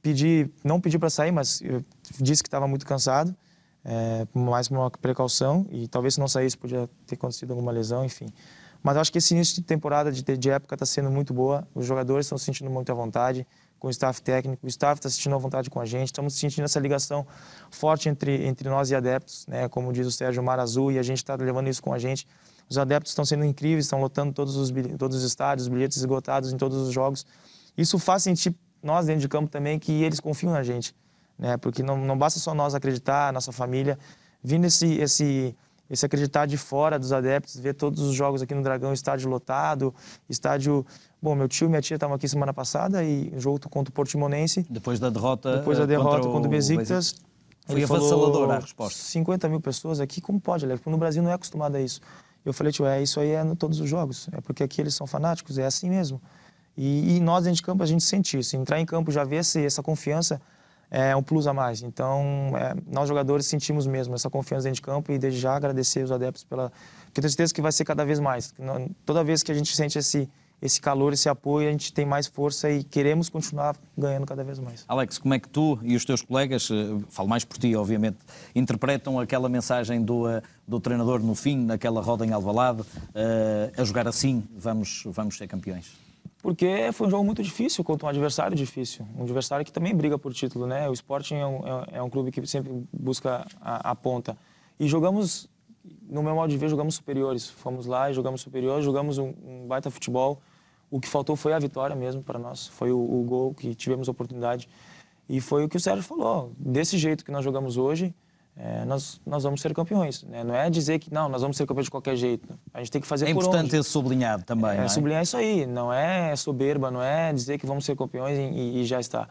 pedi, não pedi para sair, mas disse que estava muito cansado, é, mais por uma precaução e talvez se não saísse podia ter acontecido alguma lesão, enfim. Mas acho que esse início de temporada, de, de época, está sendo muito boa. Os jogadores estão se sentindo muito à vontade com o staff técnico, o staff está sentindo à vontade com a gente, estamos sentindo essa ligação forte entre, entre nós e adeptos, né? como diz o Sérgio Marazul, e a gente está levando isso com a gente. Os adeptos estão sendo incríveis, estão lotando todos os, todos os estádios, bilhetes esgotados em todos os jogos. Isso faz sentir nós dentro de campo também que eles confiam na gente, né? porque não, não basta só nós acreditar, a nossa família, vindo esse, esse, esse acreditar de fora dos adeptos, ver todos os jogos aqui no Dragão, estádio lotado, estádio. Bom, meu tio e minha tia estavam aqui semana passada e jogo contra o Portimonense. Depois da derrota. Depois da eh, derrota contra, contra o Besiktas. Foi avassaladora a resposta. 50 mil pessoas aqui, como pode, Alex? No Brasil não é acostumado a isso. Eu falei, tio, é isso aí é em todos os jogos. É porque aqui eles são fanáticos, é assim mesmo. E, e nós dentro de campo a gente sente isso. Entrar em campo já vê essa confiança é um plus a mais. Então, é, nós jogadores sentimos mesmo essa confiança dentro de campo e desde já agradecer os adeptos pela. Porque tenho certeza que vai ser cada vez mais. Toda vez que a gente sente esse, esse calor, esse apoio, a gente tem mais força e queremos continuar ganhando cada vez mais. Alex, como é que tu e os teus colegas, eh, falo mais por ti, obviamente, interpretam aquela mensagem do, eh, do treinador no fim, naquela roda em Alvalade, uh, a jogar assim, vamos, vamos ser campeões? porque foi um jogo muito difícil contra um adversário difícil, um adversário que também briga por título, né? O Sporting é, é um, é um clube que sempre busca a, a, ponta. E jogamos, no meu modo de ver, jogamos superiores. Fomos lá e jogamos superiores, jogamos um, um, baita futebol. O que faltou foi a vitória mesmo para nós, foi o, o gol que tivemos a oportunidade. E foi o que o Sérgio falou, desse jeito que nós jogamos hoje, é, nós, nós vamos ser campeões. Né? Não é dizer que não, nós vamos ser campeões de qualquer jeito. A gente tem que fazer é por onde. É importante ter sublinhado também. É, é? Sublinhar isso aí. Não é soberba, não é dizer que vamos ser campeões e, e já está.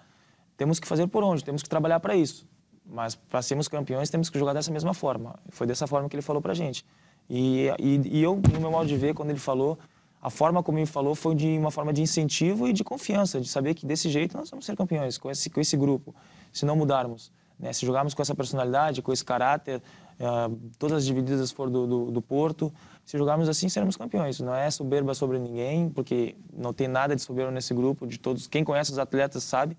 Temos que fazer por onde, temos que trabalhar para isso. Mas para sermos campeões, temos que jogar dessa mesma forma. Foi dessa forma que ele falou para a gente. E, e, e, eu, no meu modo de ver, quando ele falou, a forma como ele falou foi de uma forma de incentivo e de confiança, de saber que desse jeito nós vamos ser campeões com esse, com esse grupo, se não mudarmos. Né? Se jogarmos com essa personalidade, com esse caráter, uh, todas as divididas for do, do, do, Porto, se jogarmos assim, seremos campeões. Não é soberba sobre ninguém, porque não tem nada de soberba nesse grupo, de todos. Quem conhece os atletas sabe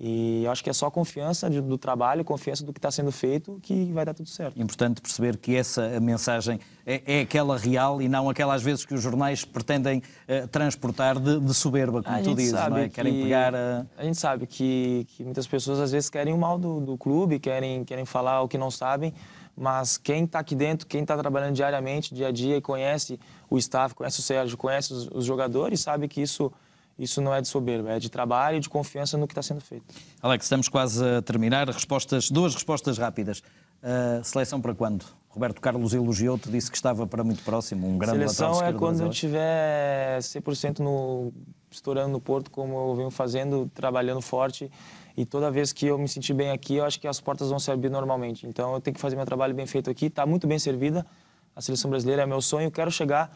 e acho que é só confiança do trabalho, confiança do que está sendo feito, que vai dar tudo certo. Importante perceber que essa mensagem é, é aquela real e não aquela, às vezes, que os jornais pretendem uh, transportar de, de, soberba, como a tu dizes, não é? Que, querem pegar a... a gente sabe que, que, muitas pessoas, às vezes, querem o mal do, do clube, querem, querem falar o que não sabem, mas quem está aqui dentro, quem está trabalhando diariamente, dia a dia, e conhece o staff, conhece o Sérgio, conhece os, os jogadores, sabe que isso isso não é de soberba, é de trabalho e de confiança no que está sendo feito. Alex, estamos quase a terminar. Respostas, duas respostas rápidas. Uh, seleção para quando? Roberto Carlos elogiou-te, disse que estava para muito próximo, um grande Seleção é quando eu tiver 100% no, estourando no Porto, como eu venho fazendo, trabalhando forte. E toda vez que eu me sentir bem aqui, eu acho que as portas vão se abrir normalmente. Então eu tenho que fazer meu trabalho bem feito aqui, está muito bem servida. A seleção brasileira é meu sonho, quero chegar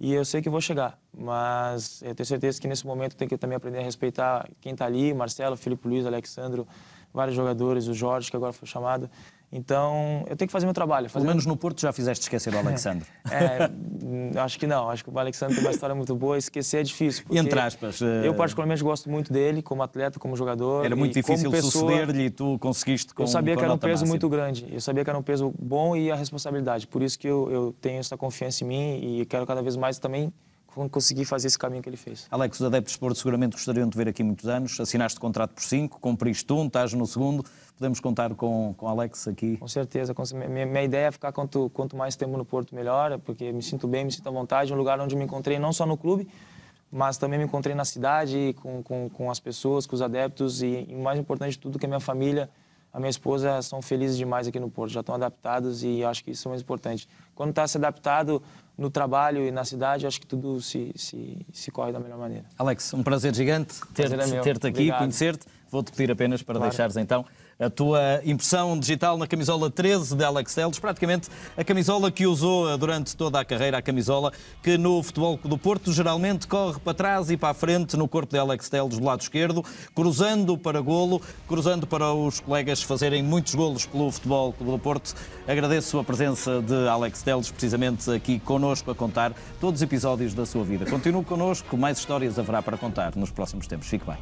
e eu sei que vou chegar, mas eu tenho certeza que nesse momento tem que também aprender a respeitar quem está ali, Marcelo, Felipe Luiz, Alexandro, vários jogadores, o Jorge, que agora foi chamado. Então, eu tenho que fazer meu trabalho. Fazer... Pelo menos no Porto já fizeste esquecer o Alexandre. [laughs] é, hum, acho que não. Acho que o Alexandre tem uma história muito boa e esquecer é difícil. Entre aspas. Eh, eu, particularmente, gosto muito dele como atleta, como jogador. Era muito difícil suceder-lhe e tu conseguiste com Eu sabia com que era um peso máxima. muito grande. Eu sabia que era um peso bom e a responsabilidade. Por isso que eu, eu tenho essa confiança em mim e quero cada vez mais também quando consegui fazer esse caminho que ele fez. Alex, os adeptos de esporte seguramente gostariam de ver aqui muitos anos. Assinaste contrato por cinco, cumpriste um, estás no segundo. Podemos contar com, com Alex aqui? Com certeza. Com, minha, minha ideia é ficar quanto, quanto mais tempo no Porto, melhor, porque me sinto bem, me sinto à vontade. Um lugar onde me encontrei não só no clube, mas também me encontrei na cidade, com, com, com as pessoas, com os adeptos e, e mais importante de tudo, é que a minha família a minha esposa são felizes demais aqui no Porto, já estão adaptados e acho que isso é mais importante. Quando está se adaptado, no trabalho e na cidade, acho que tudo se, se, se corre da melhor maneira. Alex, um prazer gigante é ter-te ter aqui, conhecer-te. Vou-te pedir apenas para claro. deixares então a tua impressão digital na camisola 13 de Alex Telles, praticamente a camisola que usou eh, durante toda a carreira, a camisola que no Futebol do Porto geralmente corre para trás e para a frente no corpo de Alex Telles do lado esquerdo, cruzando para golo, cruzando para os colegas fazerem muitos golos pelo Futebol do Porto. Agradeço a presença de Alex Telles, precisamente aqui connosco a contar todos os episódios da sua vida. Continue connosco, mais histórias haverá para contar nos próximos tempos. Fique bem.